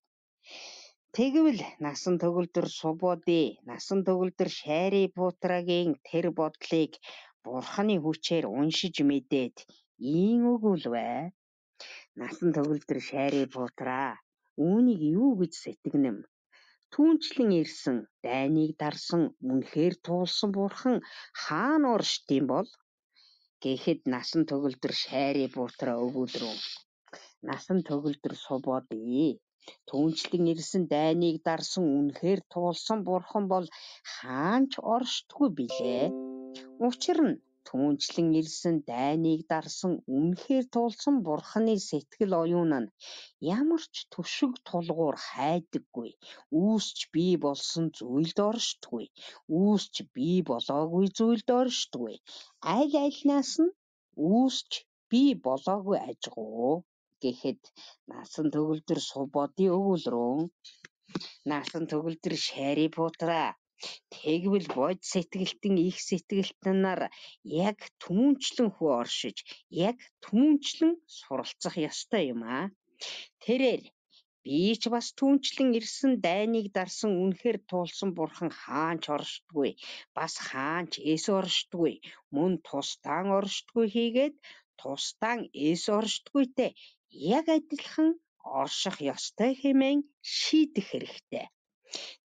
Тэгвэл насан төгөлдөр субуудын насан төгөлдөр шайри бутрагийн тэр бодлыг бурханы хүчээр уншиж мэдээд ийн өгүүлвэ насан туршилтэр шаарий буутраа үүнийг юу гэж сэтгэнэм. Түүнчлэн ирсэн, дайныг дарсан, үнэхээр туулсан бурхан хаа нуур штим бол гэхэд насан төгөлдөр шайры буутра өвөл рүү насан төгөлдөр субод ий түүнчлэн ирсэн дайныг дарсан үнэхээр туулсан бурхан бол хаанч оршдгүй билээ учир нь Түүнчлэн ирсэн дайныг дарсан үнэхээр туулсан бурхны сэтгэл оюун нь ямар ч төшөг тулгуур хайдаггүй. Үүсч бий болсон зүйлд оршдгүй. Үүсч бий болоогүй зүйлд оршдгүй. Аль альнаас нь үүсч бий болоогүй ажгуу гэхэд наасан төгөлдөр субодын өвөл рүү наасан төгөлдөр шари путраа Тэгвэл бод сэтгэлтэн их сэтгэлтэнаар яг түмүнчлэн хөө оршиж, яг түмүнчлэн суралцах ёстой юм аа. Тэрээр би ч бас түнчлэн ирсэн дайныг дарсан үнэхээр туулсан бурхан хаан ч оршдгүй бас хаан ч эс оршдгүй мөн тусдаан оршдгүй хийгээд тусдаан эс оршдгүйтэй яг адилхан орших ёстой хэмээн шийдэх хэрэгтэй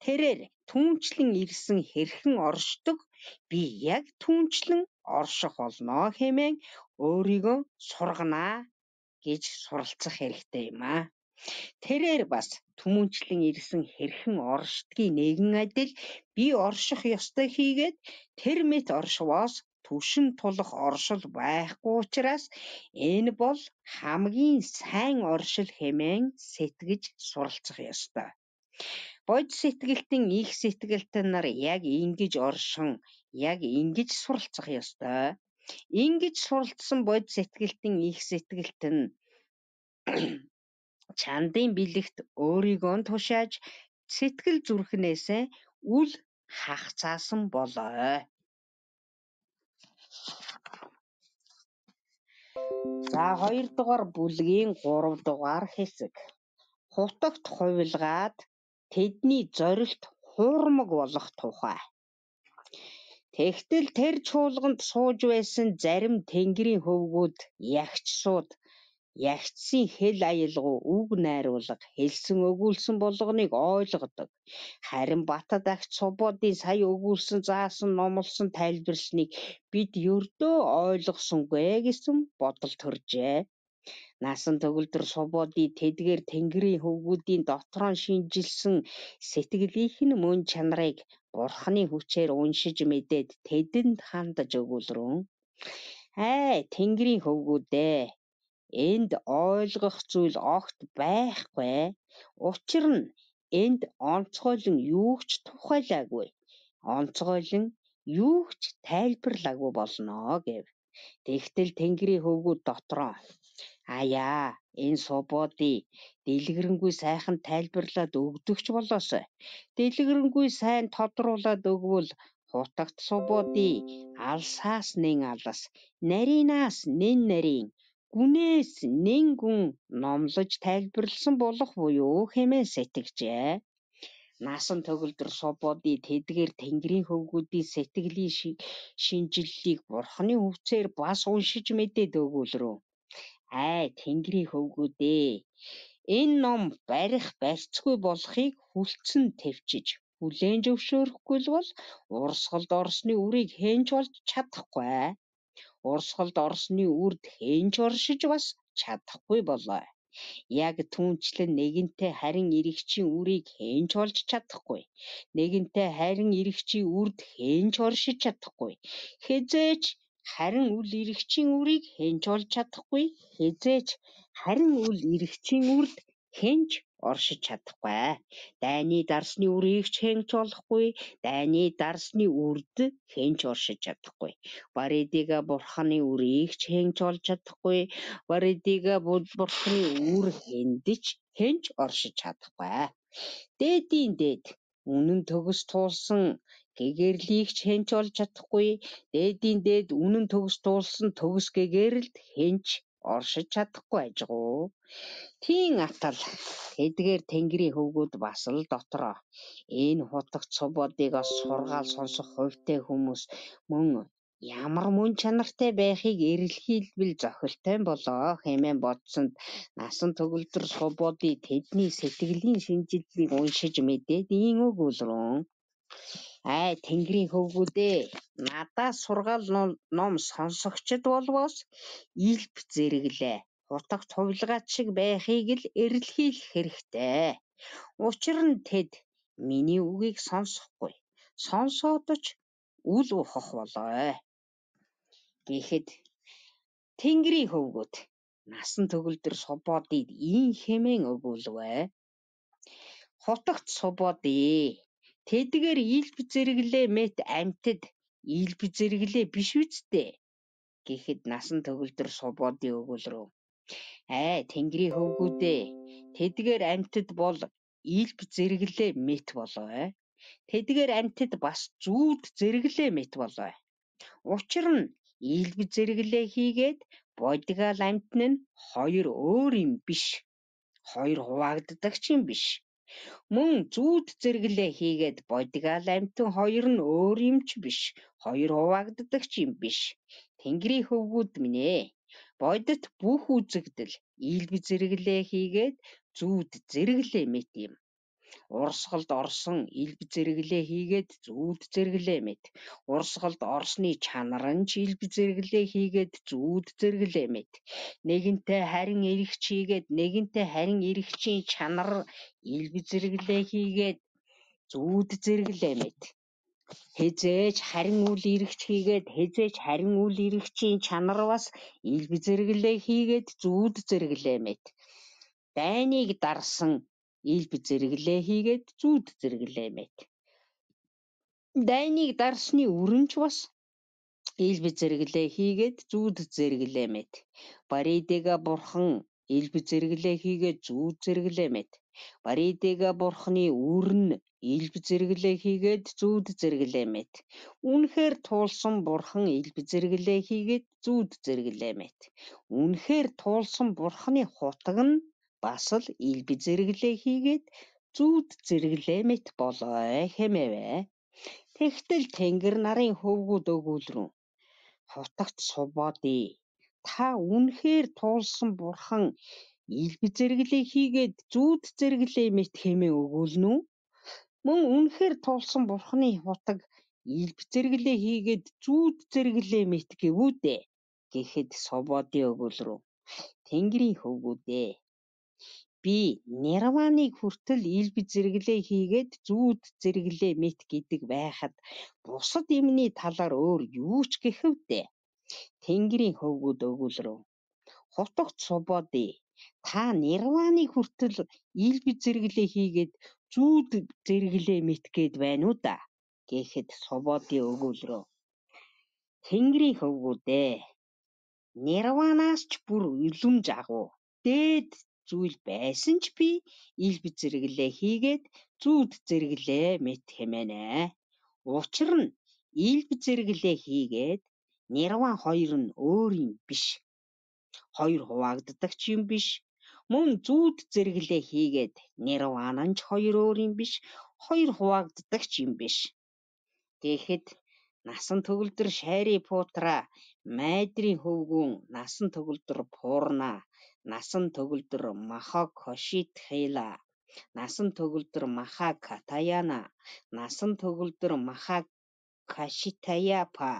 Тэрээр түүнчлэн ирсэн хэрхэн оршдог би яг түүнчлэн орших болно хэмээн өөрийгөө сурганаа гэж суралцах хэрэгтэй юм аа. Тэрээр бас түмүнчлэн ирсэн хэрхэн оршдгийг нэгэн адил би орших ёстой хийгээд тэр мэт оршвоос төвшин тулах оршил байхгүй учраас энэ бол хамгийн сайн оршил хэмээн сэтгэж суралцах ёстой. Бод сэтгэлтэн их сэтгэлтэн нар яг ингэж оршин, яг ингэж суралцах ёстой. Ингэж суралцсан бод сэтгэлтэн их сэтгэлтэн чандын бэлэгт өөрийгөө тушааж сэтгэл зүрхнээс үл хагцаасан болоо. За 2 дугаар бүлгийн 3 дугаар хэсэг. Хутагт хувилгаад тэдний зорилт хуурмаг болох тухай. Тэгтэл тэр чуулганд сууж байсан зарим тэнгэрийн хөвгүүд ягчсууд ягчсын хэл аялгау үг найруулга хэлсэн өгүүлсэн болгоныг ойлгодог. Харин Батад агч субуудын сая өгүүлсэн заасан номлосон тайлбарлсныг бид ердөө ойлгосонгүй гэсэн бодол төржээ. Наасан төгөлдөр сувуудыг тэдгээр тэнгэрийн хөвгүүдийн дотроо шинжилсэн сэтгэлийнх нь мөн чанарыг бурхны хүчээр уншиж мэдээд тэдэнд хандаж өгүүлрүүн. Аа тэнгэрийн хөвгүүдээ энд ойлгох зүйл огт байхгүй. Учир нь энд онцгойлон юу ч тухайлаагүй. Онцгойлон юу ч тайлбарлаггүй болно гэв. Тэгтэл тэнгэрийн хөвгүүд дотроо Аяа энэ субуудыг дэлгэрэнгүй сайхан тайлбарлаад өгдөг ч болоосой. Дэлгэрэнгүй сайн тодруулаад өгвөл хутагт субуудыг алсаас нэн алас, нарийнаас нэн нарийн, гүнээс нэн гүн номлож тайлбарлсан болох буюу хэмээн сэтгэжээ. Насан төгөлдөр субуудын тэдгээр тэнгэрийн хөвгүүдийн сэтгэлийн шинжиллийг бурхны хөвцөөр бас уншиж мэдээд өгүүлрүү. Ай тэнгэрийн хөвгүүд ээ энэ ном барих барьцгүй болохыг хүлцэн тэвчиж хүлээн зөвшөөрөхгүй л бол Урсгалд орсны үрийг хэн ч олж чадахгүй аа. Урсгалд орсны үрд хэн ч оршиж бас чадахгүй болоо. Яг түүнчлэн нэгэнтэй харин иргэчийн үрийг хэн ч олж чадахгүй. Нэгэнтэй харин иргэчийн үрд хэн ч оршиж чадахгүй. Хизээч Харин үл иргэчийн үрийг хэн ч олж чадахгүй хэзээ ч харин үл иргэчийн үрд хэн ч оршиж чадахгүй. Дайны дарсны үрийг ч хэн ч олохгүй, дайны дарсны үрд хэн ч оршиж чадахгүй. Баридига бурханы үрийг ч хэн ч олж чадахгүй. Баридига бурханы үр хэндэж хэн ч оршиж чадахгүй. Дээдийн дээд үнэн төгс туулсан гэгэрлийг ч хэн ч олж чадахгүй, дээдийн дээд үнэн төгс туулсан төгс гэгэрэлд хэн ч оршиж чадахгүй ажгүй. Тийм атал эдгээр тэнгэрийн хөвгүүд бас л дотроо. Энэ хутагт субодыг сургаал сонсох хувьтай хүмүүс мөн ямар мөн чанартай байхыг эрэлхийлбэл зохилтой болоо хэмээн бодсонд насан төгөлдөр субоди тэдний сэтгэлийн шинжилгээг уншиж мэдээд ийн өгүүлрэн Ай тэнгэрийн хөвгүүд ээ надаас сургаал ном сонсогчид болвоос илб зэрэглээ. Хутагт хувилгаач шиг байхыг л эрэлхийлэх хэрэгтэй. Учир нь тэд миний үгийг сонсохгүй. Сонсоод ч үл ухах болоо. Гэхэд тэнгэрийн хөвгүүд насан төгөлдөр субодид ийм хэмээн өгүүлвэ. Хутагт субодий Тэдгээр ил бизэрглээ мэт амьтад ил бизэрглээ биш биз дээ гэхэд насан төгөлдөр субуудын өгүүл рүү Аа тэнгэрийн хөвгүүд ээ тэдгээр амьтад бол ил зэрэглээ мэт болоо ээ. Тэдгээр амьтад бас зүүд зэрэглээ мэт болоо. Э? Учир нь ил зэрэглээ хийгээд бодгаал амьтны нь хоёр өөр юм биш. Хоёр хуваагддаг ч юм биш. Мөн зүүд зэрэглээ хийгээд бодгаал амтэн хоёр нь өөр юм ч биш. Хоёр хуваагддаг ч юм биш. Тэнгэрийн хөвгүүд минь ээ. Бодит бүх үзэгдэл ил зэрэглээ хийгээд зүүд зэрэглээ мэт юм. Урсгалд орсон элб зэрэглээ хийгээд зүүд зэрэглээ мэд. Урсгалд орсны чанар нь ч элб зэрэглээ хийгээд зүүд зэрэглээ мэд. Нэгэнтээ харин эрэгч хийгээд нэгэнтээ харин эрэгчийн чанар элб зэрэглээ хийгээд зүүд зэрэглээ мэд хизээж харин үл иргч хийгээд хизээж харин үл иргчийн чанар бас илб зэрэглээ хийгээд зүуд зэрэглээ мэд. Дайныг дарсан ил б зэрэглээ хийгээд зүүд зэрэглээ мэт. Дайныг дарсны өрөмж бас ил б зэрэглээ хийгээд зүүд зэрэглээ мэт. Баридэга бурхан ил б зэрэглээ хийгээд зүүд зэрэглээ мэт. Баридэга бурханы үрн илб зэрэглээ хийгээд зүуд зэрэглээ мэт. Үнэхээр туулсан бурхан илб зэрэглээ хийгээд зүуд зэрэглээ мэт. Үнэхээр туулсан бурханы хутаг нь бас л илби зэрэглээ хийгээд зүуд зэрэглээ мэт болоо хэмээвэ. Тэгтэл тэнгэр нарын хөвгүүд өгүүлрүүн хутагт субоодий. Та үнэхээр туулсан бурхан илби зэрэглээ хийгээд зүуд зэрэглээ мэт хэмээ өгүүлнэ үү? Мөн үнэхээр туулсан бурханы хутаг илби зэрэглээ хийгээд зүуд зэрэглээ мэт гэвүү дээ гэхэд субоодий өгүүлрүүн. Тэнгэрийн хөвгүүдээ Би нирваныг хүртэл элбэ зэрэглээ хийгээд зүүд зэрэглээ мэт гэдэг байхад бусад юмны талаар өөр юу ч гэхэв дээ. Тэнгэрийн хөвгүүд өгүүлрөв. Хутагт субуудээ та нирваныг хүртэл элбэ зэрэглээ хийгээд зүүд зэрэглээ мэт гээд байна уу да гэхэд субуудын өгүүлрөв. Тэнгэрийн хөвгүүд ээ. Нирванаас ч бүр илүүм жагуу дээд зүйл байсан ч би илбэг зэрэглээ хийгээд зүуд зэрэглээ мэт хэмээнэ. Учир нь илбэг зэрэглээ хийгээд нирван хоёр нь өөр юм биш. Хоёр хуваагддаг ч юм биш. Мөн зүуд зэрэглээ хийгээд нирван нь ч хоёр өөр юм биш. Хоёр хуваагддаг ч юм биш. Тэгэхэд насан төгөлдөр шайри пуутра майдрын хөвгүүн насан төгөлдөр пуурна насан төгөлдөр махо кошитхэла насан төгөлдөр маха катаяна насан төгөлдөр маха кашитаяпа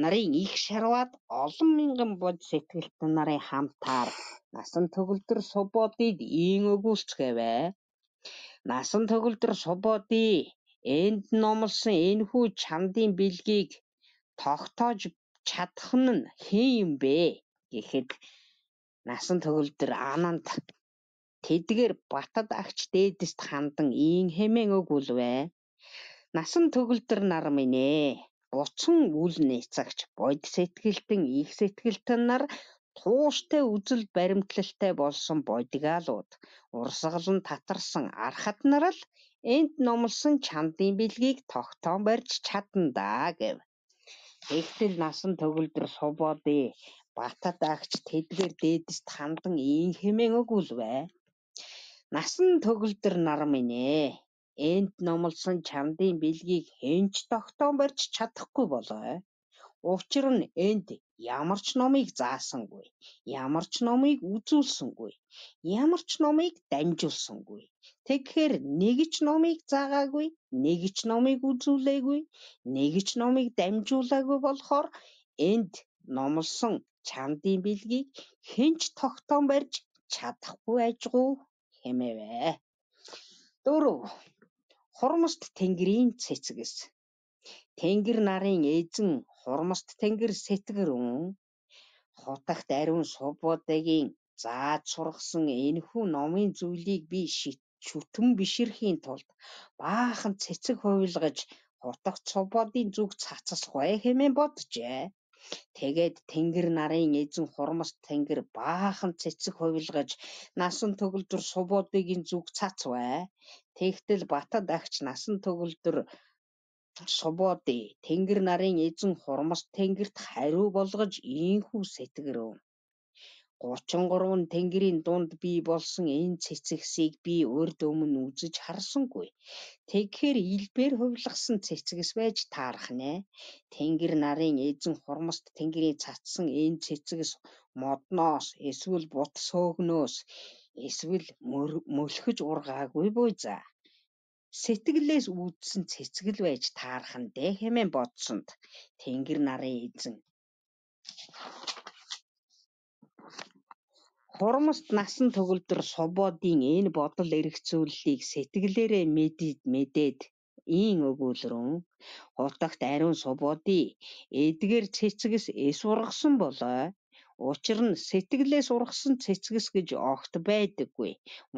нарын их шарваад олон мянган бод сэтгэлтэн нарын хамтаар насан төгөлдөр субодыг ийн өгүүлцгээвэ насан төгөлдөр субоди энд номлосон энэ хүү чандын бэлгийг тогтоож чадах нь хэн юм бэ гэхэд насан туршил дээр Ананд тэдгээр Батад агч дээдэст хандан ийн хэмээн өг үлвэ. Насан төгөл дээр нар минь ээ. Буцан үл нээцэгч бод сэтгэлтэн их сэтгэлтэн нар тууштай үзэл баримтлалтай болсон бодгаалууд урсгалан татарсан архад нар л энд номлосон чандын бэлгийг тогтоон барьж чадна даа гэв. Эхтэл насан төгөлдөр сувод ээ Батад агч тэдгээр дээдэст хандан ийн хэмээн өгүүлвэ. Насан төгөлдөр нар минь ээ. Энд номлосон чандын бэлгийг хэнч тогтоон барьж чадахгүй болоо. Учир нь энд ямар ч номыг заасангүй, ямар ч номыг үзүүлсэнгүй, ямар ч номыг дамжуулсангүй. Тэгэхээр нэг ч номыг заагаагүй, нэг ч номыг үзүүлээгүй, нэг ч номыг дамжуулаагүй болохоор энд номлосон чандын бэлгийг хэн ч тогтоон барьж чадахгүй ажгүй хэмээвэ. 4. Хурмст тэнгэрийн цэцгэс. Тэнгэр нарын эзэн хурмст тэнгэр сэтгэрүн хутагт ариун субуудагийн зааж сургасан энэхүү номын зүйлийг би шүтэн бишэрхийн тулд баахан цэцэг хувилгаж хутагт субуудын зүг цацасгүй хэмээн боджээ. Тэгээд тэнгэр нарын эзэн хурмас тэнгэр баахан цэцэг хувилгаж насан төгөлдөр субуудын зүг цац бай. Тэгтэл батад агч насан төгөлдөр субууди тэнгэр нарын эзэн хурмас тэнгэрт хариу болгож ийхүү сэтгэрв. 33 нь тэнгэрийн дунд бий болсон энэ цэцэгсийг би урд өмнө үзэж харсангүй. Тэгэхээр илбээр хувилгасан цэцэгс байж таарах нэ. Тэнгэр нарын эзэн хурмаст тэнгэрийн цацсан энэ цэцэгс модноос эсвэл бут сөөгнөөс эсвэл мөлхөж ургаагүй буй за. Сэтгэлээс үүдсэн цэцгэл байж таарах нь дэ хэмээн бодсонд тэнгэр нарын эзэн Хурамст насан төгөлдөр Свободын энэ бодол эргэцүүллийг сэтгэлээрээ мэдээд мэдээд ийн өгүүлрэн хутагт ариун Свободи эдгээр цэцгэс эс ургасан болоо Учир нь сэтгэлээс ургасан цэцгэс гэж огт байдаггүй.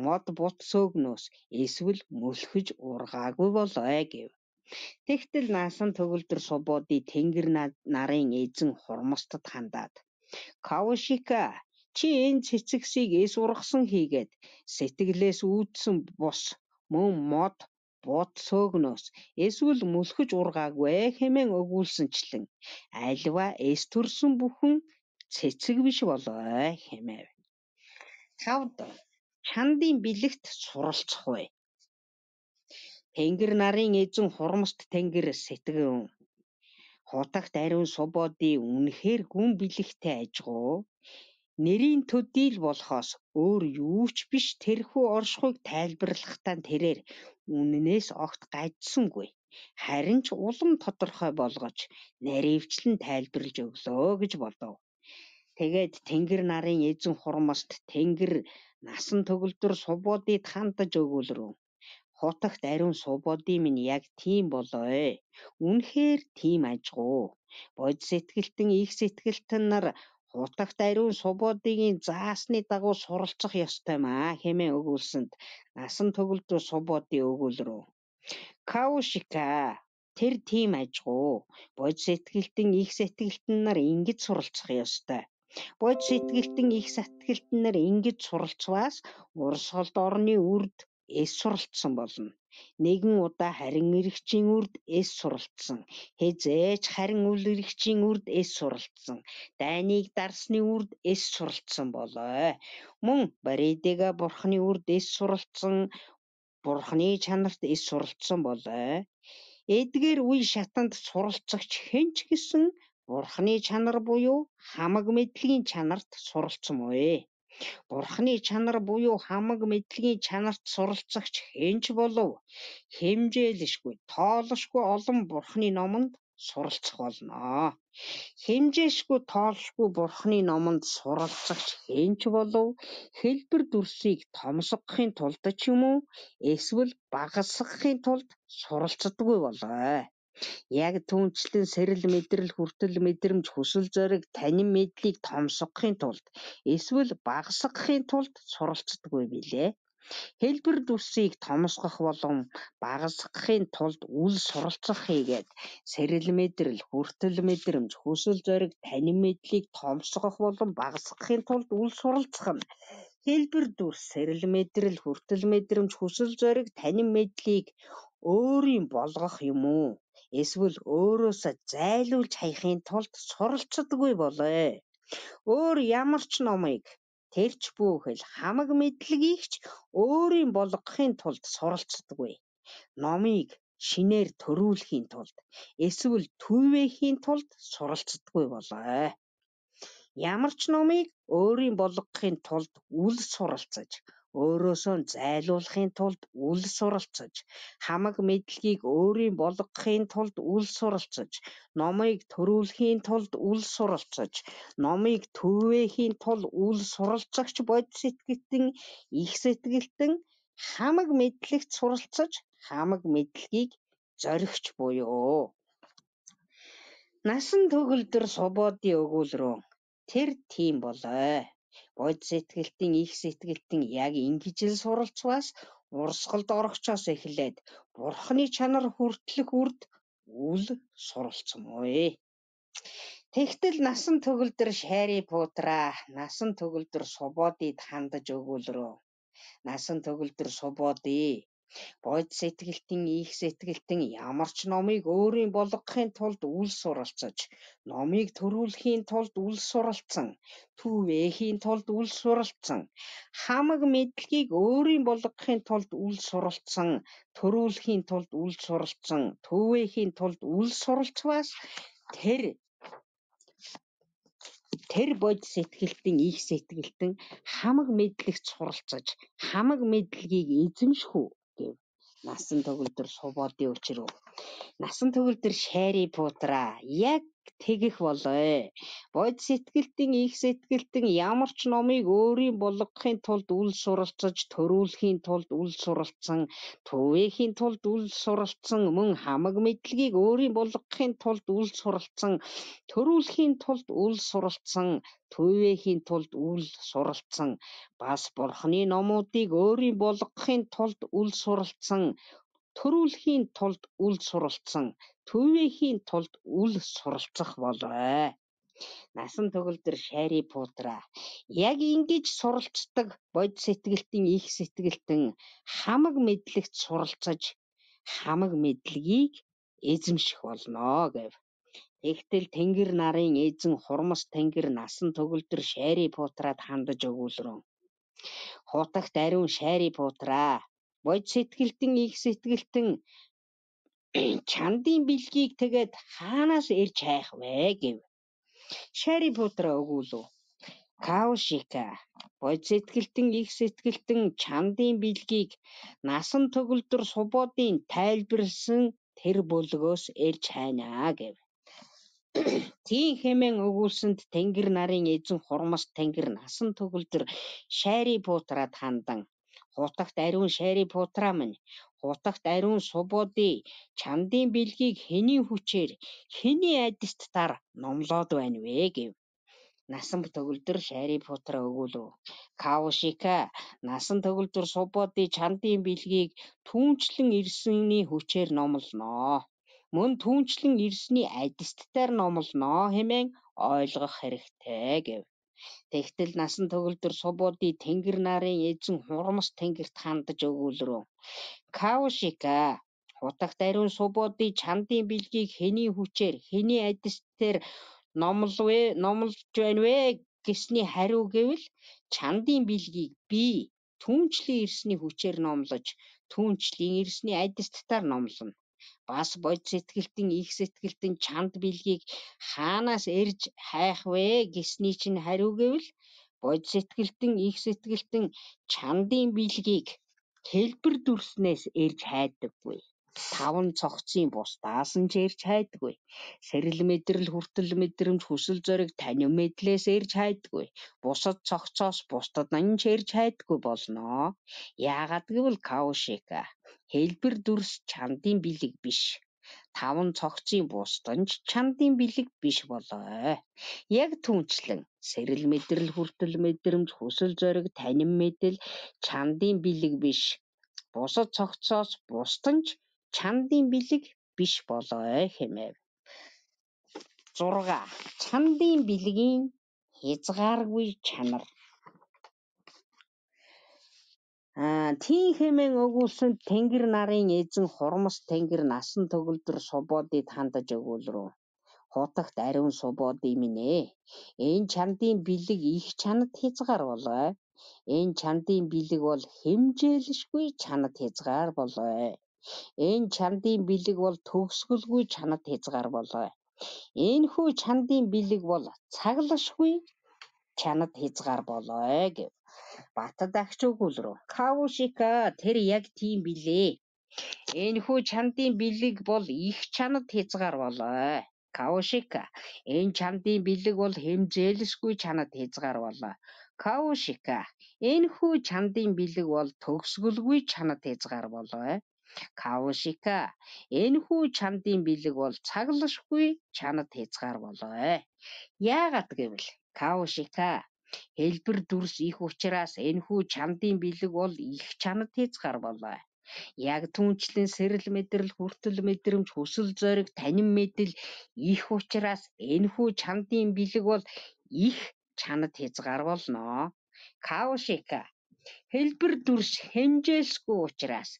Мод бут сөөгнөөс эсвэл мөлхөж ургаагүй болоо гэв. Тэгтэл наасан төгөлдөр субоди тэнгэр нарын эзэн хурмастд хандаад Кавшика Чи энэ цэцэгсийг эс ургасан хийгээд сэтгэлээс үүдсэн бус мөн мод бууд сөөгнөөс эсвэл мөлхөж ургаагүй хэмээн өгүүлсэнчлэн альва эс төрсөн бүхэн цэцэг биш болоо хэмээв. Тавд чандын бэлэгт суралцах вэ. Тэнгэр нарын эзэн хурмст тэнгэр сэтгэн хутагт ариун субоди үнэхээр гүн бэлэгтэй ажгуу Нэрийн төдийл болохоос өөр юу ч биш тэрхүү оршихуйг тайлбарлахдаа тэрээр үнэнээс огт гажсангүй харин ч улам тодорхой болгож наривчлан тайлбарлаж өглөө гэж бодов. Тэгээд тэнгэр нарын эзэн хурмаст тэнгэр насан төгөлдөр субуудыг хандаж өгүүлрүү. Хутагт ариун субуудын минь яг тийм болоо. Үнэхээр тийм ажгүй. Бодис сэтгэлтэн их сэтгэлтэн нар Утагт ариун субуудын заасны дагуу суралцах ёстой маа хэмээн өгүүлсэнд насан төгөлдөө субуудын өгүүл рүү Каушика тэр тийм ажгүй. Бод сэтгэлтэн их сэтгэлтэн нар ингэж суралцах ёстой. Бод сэтгэлтэн их сэтгэлтэн нар ингэж суралцваас урсгалд орны үрд эс суралцсан болно. Нэгэн удаа харин эрэгчийн үрд эс суралцсан. Хизээч харин үл эрэгчийн үрд эс суралцсан. Дайныг дарсны үрд эс суралцсан болоо. Мөн Баридэга бурхны үрд эс суралцсан, бурхны чанарт эс суралцсан болоо. Эдгээр үе шатанд суралцагч хэн ч гэсэн бурхны чанар буюу хамаг мэдлэгийн чанарт суралцсан мөе. Бурхны чанар буюу хамаг мэдлэгийн чанарт суралцагч хэн ч болов хэмжээлшгүй, тоолошгүй олон Бурхны номонд суралцах болно. Хэмжээшгүй тоолшгүй Бурхны номонд суралцагч хэн ч болов хэлбэр дүрсийг томсгохын тулд ч юм уу эсвэл багасгахын тулд суралцдаггүй болоо. Яг түүнчлэн сэрэл мэдрэл, хүртэл мэдрэмж, хүсэл зориг, танин мэдлийг томсгохын тулд эсвэл багасгахын тулд суралцдаггүй билээ. Хэлбэр дүрсийг томсгох болон багасгахын тулд үл суралцах хийгээд сэрэл мэдрэл, хүртэл мэдрэмж, хүсэл зориг, танин мэдлийг томсгох болон багасгахын тулд үл суралцах нь хэлбэр дүрс, сэрэл мэдрэл, хүртэл мэдрэмж, хүсэл зориг, танин мэдлийг өөрийн болгох юм уу? Эсвэл өөрөөсөө зайлуулж хаяхын тулд суралцдаггүй болоо. Өөр ямар ч номыг тэрч бүхэл хамаг мэдлэгийгч өөрийн болгохын тулд суралцдаггүй. Номыг шинээр төрүүлэхийн тулд эсвэл түвээхийн тулд суралцдаггүй болоо. Ямар ч номыг өөрийн болгохын тулд үл суралцаж, өөрөөсөө зайлуулахын тулд үл суралцж, хамаг мэдлэгийг өөрийн болгохын тулд үл суралцж, номыг төрүүлэхийн тулд үл суралцж, номыг төвөөхийн тулд үл суралцагч бодис сэтгэлтэн, их сэтгэлтэн хамаг мэдлэгт суралцж, хамаг мэдлэгийг зоригч буюу. Насан төгөлдөр субоодын өгүүлрүүн тэр тийм болоо. Бод сэтгэлтэн, их сэтгэлтэн яг ингэж л суралцваас урсгалд орогчоос эхлээд Бурхны чанар хүртэлх үрд үл суралцмуй. Тэгтэл насан төгөлдөр шайри пудраа, насан төгөлдөр субуудыг хандаж өгөөлрөө. Насан төгөлдөр субуудыг Бод сэтгэлтэн, их сэтгэлтэн ямар ч номыг өөрийн болгохын тулд үл суралцаж, номыг төрүүлэхийн тулд үл суралцсан, түүв ээхийн тулд үл суралцсан, хамаг мэдлэгийг өөрийн болгохын тулд үл суралцсан, төрүүлэхийн тулд үл суралцсан, төв ээхийн тулд үл суралцваас тэр тэр бодис сэтгэлтэн их сэтгэлтэн хамаг мэдлэгт суралцаж хамаг мэдлэгийг эзэмшхүү Насан төгөлдөр субоодын өчрөө. Насан төгөлдөр шайрыг буудраа. Яг тэгэх болоо. Бод сэтгэлтэн их сэтгэлтэн ямар ч номыг өөрийн болгохын тулд үл суралцж, төрүүлэхийн тулд үл суралцсан, түгээхийн тулд үл суралцсан, мөн хамаг мэдлэгийг өөрийн болгохын тулд үл суралцсан, төрүүлэхийн тулд үл суралцсан, төвөөхийн тулд үл суралцсан бас бурхны номуудыг өөрийн болгохын тулд үл суралцсан төрүүлэхийн тулд үл суралцсан, төвөөхийн тулд үл суралцах болвэ. Насан төгөлдөр шайри пудраа. Яг ингэж суралцдаг бод сэтгэлтэн их сэтгэлтэн хамаг мэдлэгт суралцаж хамаг мэдлэгийг эзэмших болно гэв. Тэгтэл тэнгэр нарын эзэн хурмас тэнгэр насан төгөлдөр шайри путраад хандаж өгүүлрэн. Хутагт ариун шайри путраа бод сэтгэлтэн их сэтгэлтэн чандын бэлгийг тэгээд хаанаас ирж хайх вэ гэв. Шари пудра өгүүлв. Каушика бод сэтгэлтэн их сэтгэлтэн чандын бэлгийг насан төгөлдөр субуудын тайлбарлсан тэр бүлгөөс ирж хайнаа гэв. Тийм хэмээн өгүүлсэнд тэнгэр нарын эзэн хурмас тэнгэр насан төгөлдөр шайри буутраад хандан Хутагт ариун шайрын пудраа минь хутагт ариун субуудын чандын бэлгийг хэний хүчээр хэний айдаст дар номлоод байна вэ гэв. Насан төгөлдөр шайрын пудраа өгүүлв. Каушика насан төгөлдөр субуудын чандын бэлгийг түүнчлэн ирсэний хүчээр номлоноо. Мөн түүнчлэн ирсний айдаст дээр номлоноо хэмээн ойлгох хэрэгтэй гэв. Тэгтэл насан төгөлдөр субууди тэнгэр нарын эзэн хурамс тэнгэрт хандаж өгүүлрөө. Каушика Утагт ариун субууди чандын бэлгийг хэний хүчээр хэний адистээр номловэ номлж байна вэ гэсний хариу гэвэл чандын бэлгийг би түнчлийн ирсний хүчээр номлож түнчлийн ирсний адистаар номлоно бас бод сэтгэлтэн их сэтгэлтэн чанд билгийг хаанаас ирж хайх вэ гэсний чинь хариу гэвэл бод сэтгэлтэн их сэтгэлтэн чандын билгийг хэлбэр дүрснээс ирж хайдаггүй таван цогцын бусдаас нь ч ирж хайдаггүй. Сэрэл мэдрэл, хүртэл мэдрэмж, хүсэл зориг тань мэдлээс ирж хайдаггүй. Бусад цогцоос бусдад нь ч ирж хайдаггүй болноо. Яагаад гэвэл каушика Хэлбэр дүрс чандын бэлэг биш. Таван цогцын бусдан ч чандын бэлэг биш болоо. Яг түнчлэн сэрэл мэдрэл, хүртэл мэдрэмж, хүсэл зориг, танин мэдэл чандын бэлэг биш. Бусад цогцоос бусдан ч чандын бэлэг биш болоо хэмэв. 6. Чандын бэлгийн хязгааргүй чанар Аа тийм хэмээн өгүүлсэн тэнгэр нарын эзэн хормос тэнгэр насан төгөлдөр субодыг хандаж өгүүл рүү. Хутагт ариун субод иминэ. Энэ чандын бэлэг их чанад хязгаар болоо. Энэ чандын бэлэг бол хэмжээлшгүй чанад хязгаар болоо. Энэ чандын бэлэг бол төгсгөлгүй чанад хязгаар болоо. Энэ хүү чандын бэлэг бол цаглашгүй чанад хязгаар болоо гэв. Батад агч өгүүл рүү. Кавушика тэр яг тийм билээ. Энэхүү чандын бэлэг бол их чанад хязгаар болоо. Каушика энэ чандын бэлэг бол хэмжээлсгүй чанад хязгаар болоо. Каушика энэхүү чандын бэлэг бол төгсгөлгүй чанад хязгаар болоо. Каушика энэхүү чандын бэлэг бол цаглашгүй чанад хязгаар болоо. Яагад гэвэл Каушика Хэлбэр дүрс их учраас энэхүү чанадын бэлэг бол их чанад хязгаар болно. Яг түүнчлэн сэрэл мэдрэл, хүртэл мэдрэмж, хүсэл зориг, танин мэдэл их учраас энэхүү чанадын бэлэг бол их чанад хязгаар болно. Каошика хэлбэр дүрс хэмжээлсгүй учраас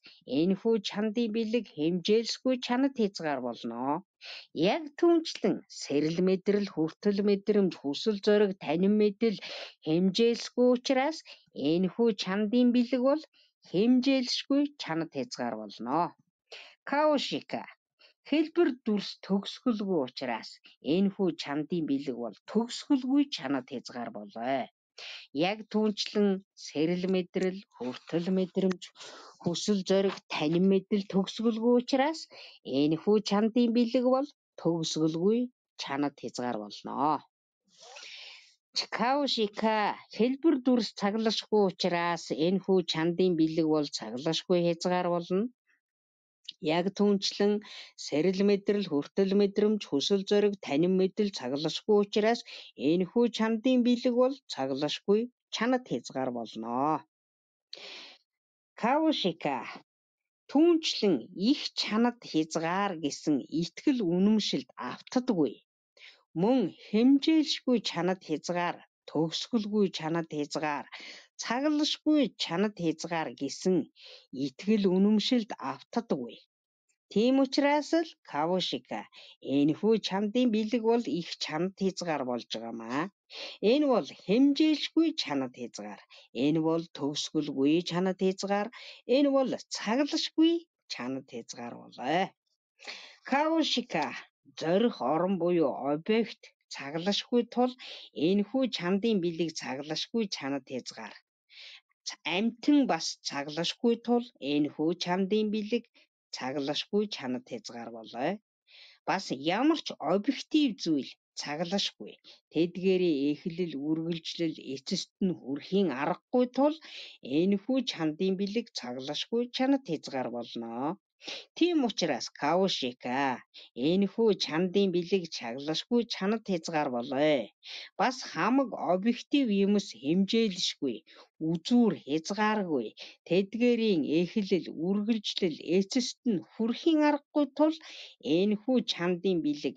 энэхүү чандын бэлэг хэмжээлсгүй чанад хязгаар болно. Яг түнчлэн сэрэл мэдрэл, хүртэл мэдрэмж, хүсэл зориг, танин мэдэл хэмжээлсгүй учраас энэхүү чандын бэлэг бол хэмжээлсгүй чанад хязгаар болно. Каошика хэлбэр дүрс төгсгөлгүй учраас энэхүү чандын бэлэг бол төгсгөлгүй чанад хязгаар болоо. Яг түүнчлэн сэрэл мэдрэл, хүртэл мэдрэмж, хүсэл зориг, танин мэдэл төгсгөлгүй учраас энэхүү чандын бэлэг бол төгсгөлгүй чанад хязгаар болно. Чкаушика хэлбэр дүрс цаглашгүй учраас энэхүү чандын бэлэг бол цаглашгүй хязгаар болно. Яг түүнчлэн сэрэл мэдрэл, хүртэл мэдрэмж, хүсэл зориг, танин мэдэл цаглашгүй учраас энэхүү чандын бэлэг бол цаглашгүй чанад хязгаар болно. Кавшика түүнчлэн их чанад хязгаар гэсэн итгэл үнэмшилд автдаггүй. Мөн хэмжээлшгүй чанад хязгаар, төгсгөлгүй чанад хязгаар, цаглашгүй чанад хязгаар гэсэн итгэл үнэмшилд автдаггүй. Тийм учраас л Кавушика энэхүү чамдын бэлэг бол их чанад хязгаар болж байгаамаа. Энэ бол хэмжээлгүй чанад хязгаар. Энэ бол төгсгөлгүй чанад хязгаар. Энэ бол цаглашгүй чанад хязгаар болоо. Кавушика зорих орон буюу объект цаглашгүй тул энэхүү чандын бэлэг цаглашгүй чанад хязгаар. Амтэн бас цаглашгүй тул энэхүү чандын бэлэг цаглашгүй чанар хязгаар болоо. Бас ямар ч объектив зүйл цаглашгүй. Тэдгээрийн эхлэл, үргэлжлэл, эцэст нь хүрхийн аргагүй тул энэхүү чандын бэлэг цаглашгүй чанар хязгаар болно. Тийм учраас Каушика энэхүү чандын бэлэг чаглашгүй чанад хязгаар болоо. Бас хамаг объектив юмс хэмжээлшгүй, үзүүр хязгааргүй, тэдгэрийн эхлэл, үргэлжлэл эцэст нь хүрхийн аргагүй тул энэхүү чандын бэлэг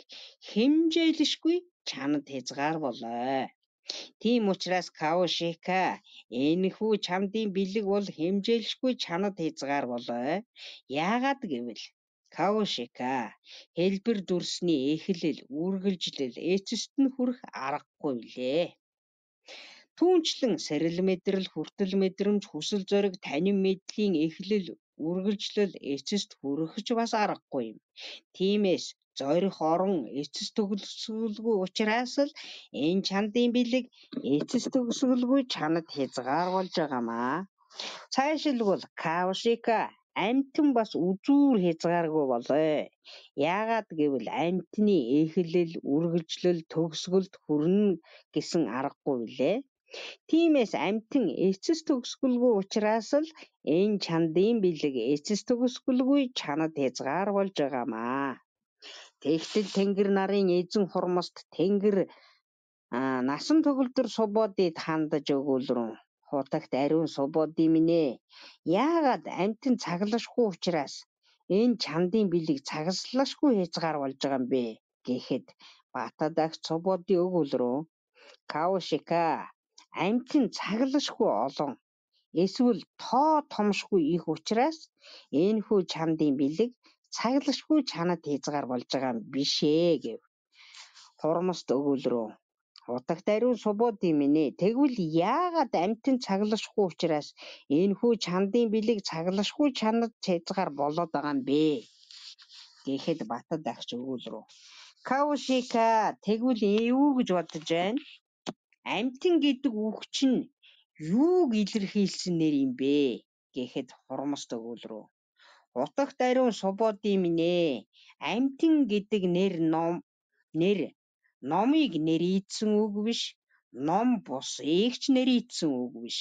хэмжээлшгүй чанад хязгаар болоо. Тийм учраас Каошика энэхүү чамдын бэлэг бол хэмжээлшгүй чанад хязгаар болоо. Яагаад гэвэл Каошика хэлбэр дүрсний эхлэл, үргэлжлэл эцэст нь хүрэх аргагүй лээ. Түүнчлэн сэрэл мэдрэл, хүртэл мэдрэмж, хүсэл зориг, танин мэдлийн эхлэл, үргэлжлэл эцэст хүрэх ч бас аргагүй юм. Тиймээс зорих орон эцэс төгсгөлгүй учраас л энэ чандын бэлэг эцэс төгсгөлгүй чанад хязгаар болж байгаамаа. Цаашилбал Кавшика амтэн бас үзүүр хязгааргүй болоо. Яагаад гэвэл амтны эхлэл үргэлжлэл төгсгөлд хүрнэ гэсэн аргагүй билээ. Тиймээс амьтан эцэс төгсгөлгүй учраас л энэ чандын бэлэг эцэс төгсгөлгүй чанад хязгаар болж байгаамаа. Тэгтэл тэнгэр нарын эзэн хурмаст тэнгэр насан төгөлдөр субуудыг хандаж өгүүлрэн хутагт ариун субуудыг минэ. Яагаад амьтан цаглашгүй учраас энэ чандын бэлэг цагслашгүй хязгаар болж байгаа юм бэ гэхэд Батад агц субуудыг өгүүлрэн Каушика амьт нь цаглашгүй олон эсвэл тоо томшгүй их учраас энэхүү чанадын бэлэг цаглашгүй чанад хязгаар болж байгаа юм биш ээ гэв. Хурмст өгүүл рүү Утагт ариун субууд юм нэ. Тэгвэл яагаад амтэн цаглашгүй учраас энэхүү чандын бэлэг цаглашгүй чанад цэцгаар болоод байгаа юм бэ? Гэхэд батад ахч өгүүл рүү. Каушика тэгвэл юу гэж бодож байна? амьтан гэдэг үг чинь юуг илэрхийлсэнээр юм бэ гэхэд хурмас төгөөл рүү утагт ариун субууд юм нэ амьтан гэдэг нэр ном нэр номыг нэрийдсэн үг биш ном бус эгч нэрийдсэн үг биш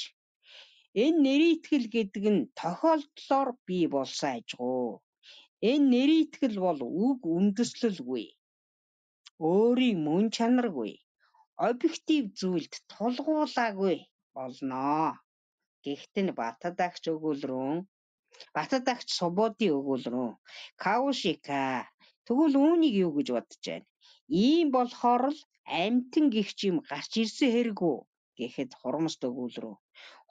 энэ нэрийтгэл гэдэг нь тохиолдлоор бий болсон ажгүй энэ нэрийтгэл бол үг үндэслэлгүй өөрийн мөн чанаргүй объектив зүйлд тулгуулаагүй болноо. Гэхдээ нь Батад агч өгүүлрүүн Батад агч Субодын өгүүлрүүн Каушика тэгвэл үүнийг юу гэж бодож байна? Ийм болохоор л амтэн гихч юм гарч ирсэн хэрэггүй гэхэд хурамст өгүүлрүү.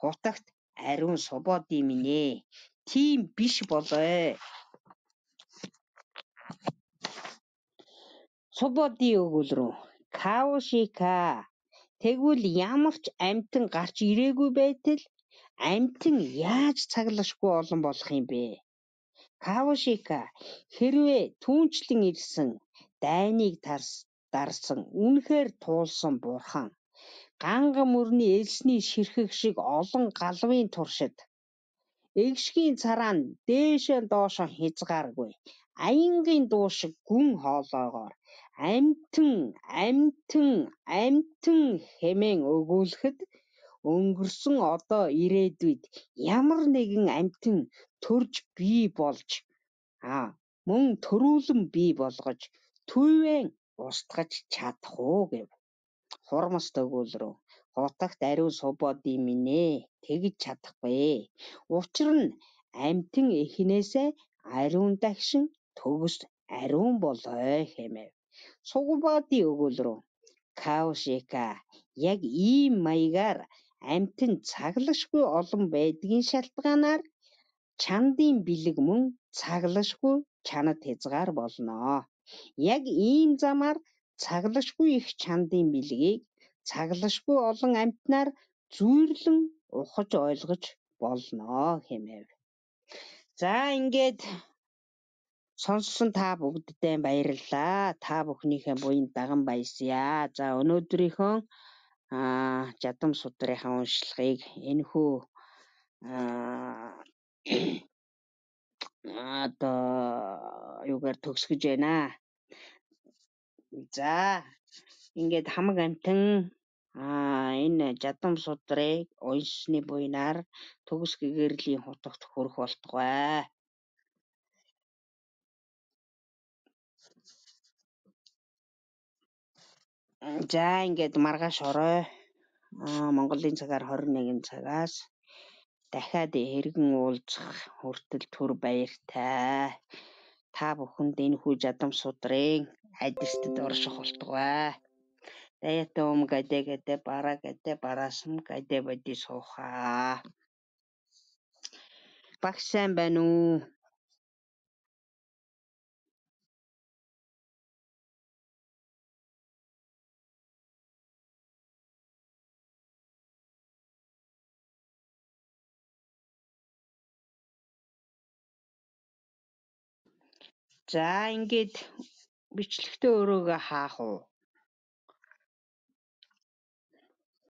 Хутагт ариун субоди минь ээ. Тийм биш болоо. Субоди өгүүлрүү Каошика тэгвэл ямар ч амьтан гарч ирээгүй байтал амьтан яаж цаглашгүй олон болох юм бэ? Каошика хэрвээ түүнчлэн ирсэн дайныг тарс дарсан үнэхээр туулсан бурхан ганга мөрний элсний ширхэг шиг олон галвын туршид эгшгийн цараа нь дээшээ доошо хязгааргүй аянгийн дуу шиг гүн хоолоогоор амьтан амьтан амьтан хэмээн өгүүлэхэд өнгөрсөн одоо ирээдүйд ямар нэгэн амьтан төрж бий болж а мөн төрүүлэн бий болгож төвэн устгаж чадах уу гэв. Хурмас төгөөл рүү хутагт ариун субод иминэ тэгж чадахгүй. Учир нь амьтан эхнээсээ ариун дагшин төгс ариун болоо хэмэв сугубаатын өгөөл рүү Каошика яг ийм маягаар амтэн цаглашгүй олон байдгийн шалтгаанаар чандын бэлэг мөн цаглашгүй чанад хязгаар болноо. Яг ийм замаар цаглашгүй их чандын бэлгийг цаглашгүй олон амтнаар зүйрлэн ухаж ойлгож болноо хэмэв. За ингээд Сонссон та бүгддээ баярлалаа. Та бүхнийхээ буйнд даган баясъя. За өнөөдрийнхөө аа жадам судрынхаа уншлагыг энэ хүү аа одоо югаар төгсгөж байна. За ингээд хамаг амтан аа энэ жадам судрыг уншсны буйнаар төгс гэгэрлийн хутагт хөрөх болтугай. За ингээд маргааш орой Монголын цагаар 21 цагаас дахиад эргэн уулзах хүртэл төр баяртай. Та бүхэнд энэ хүү жадам судрын адистэд орших болтугай. Дээтом гадэ гадэ бара гадэ барасм гадэ бади сууха. Багш сайн байна уу? За ингээд бичлэгтээ өрөөгөө хаах уу?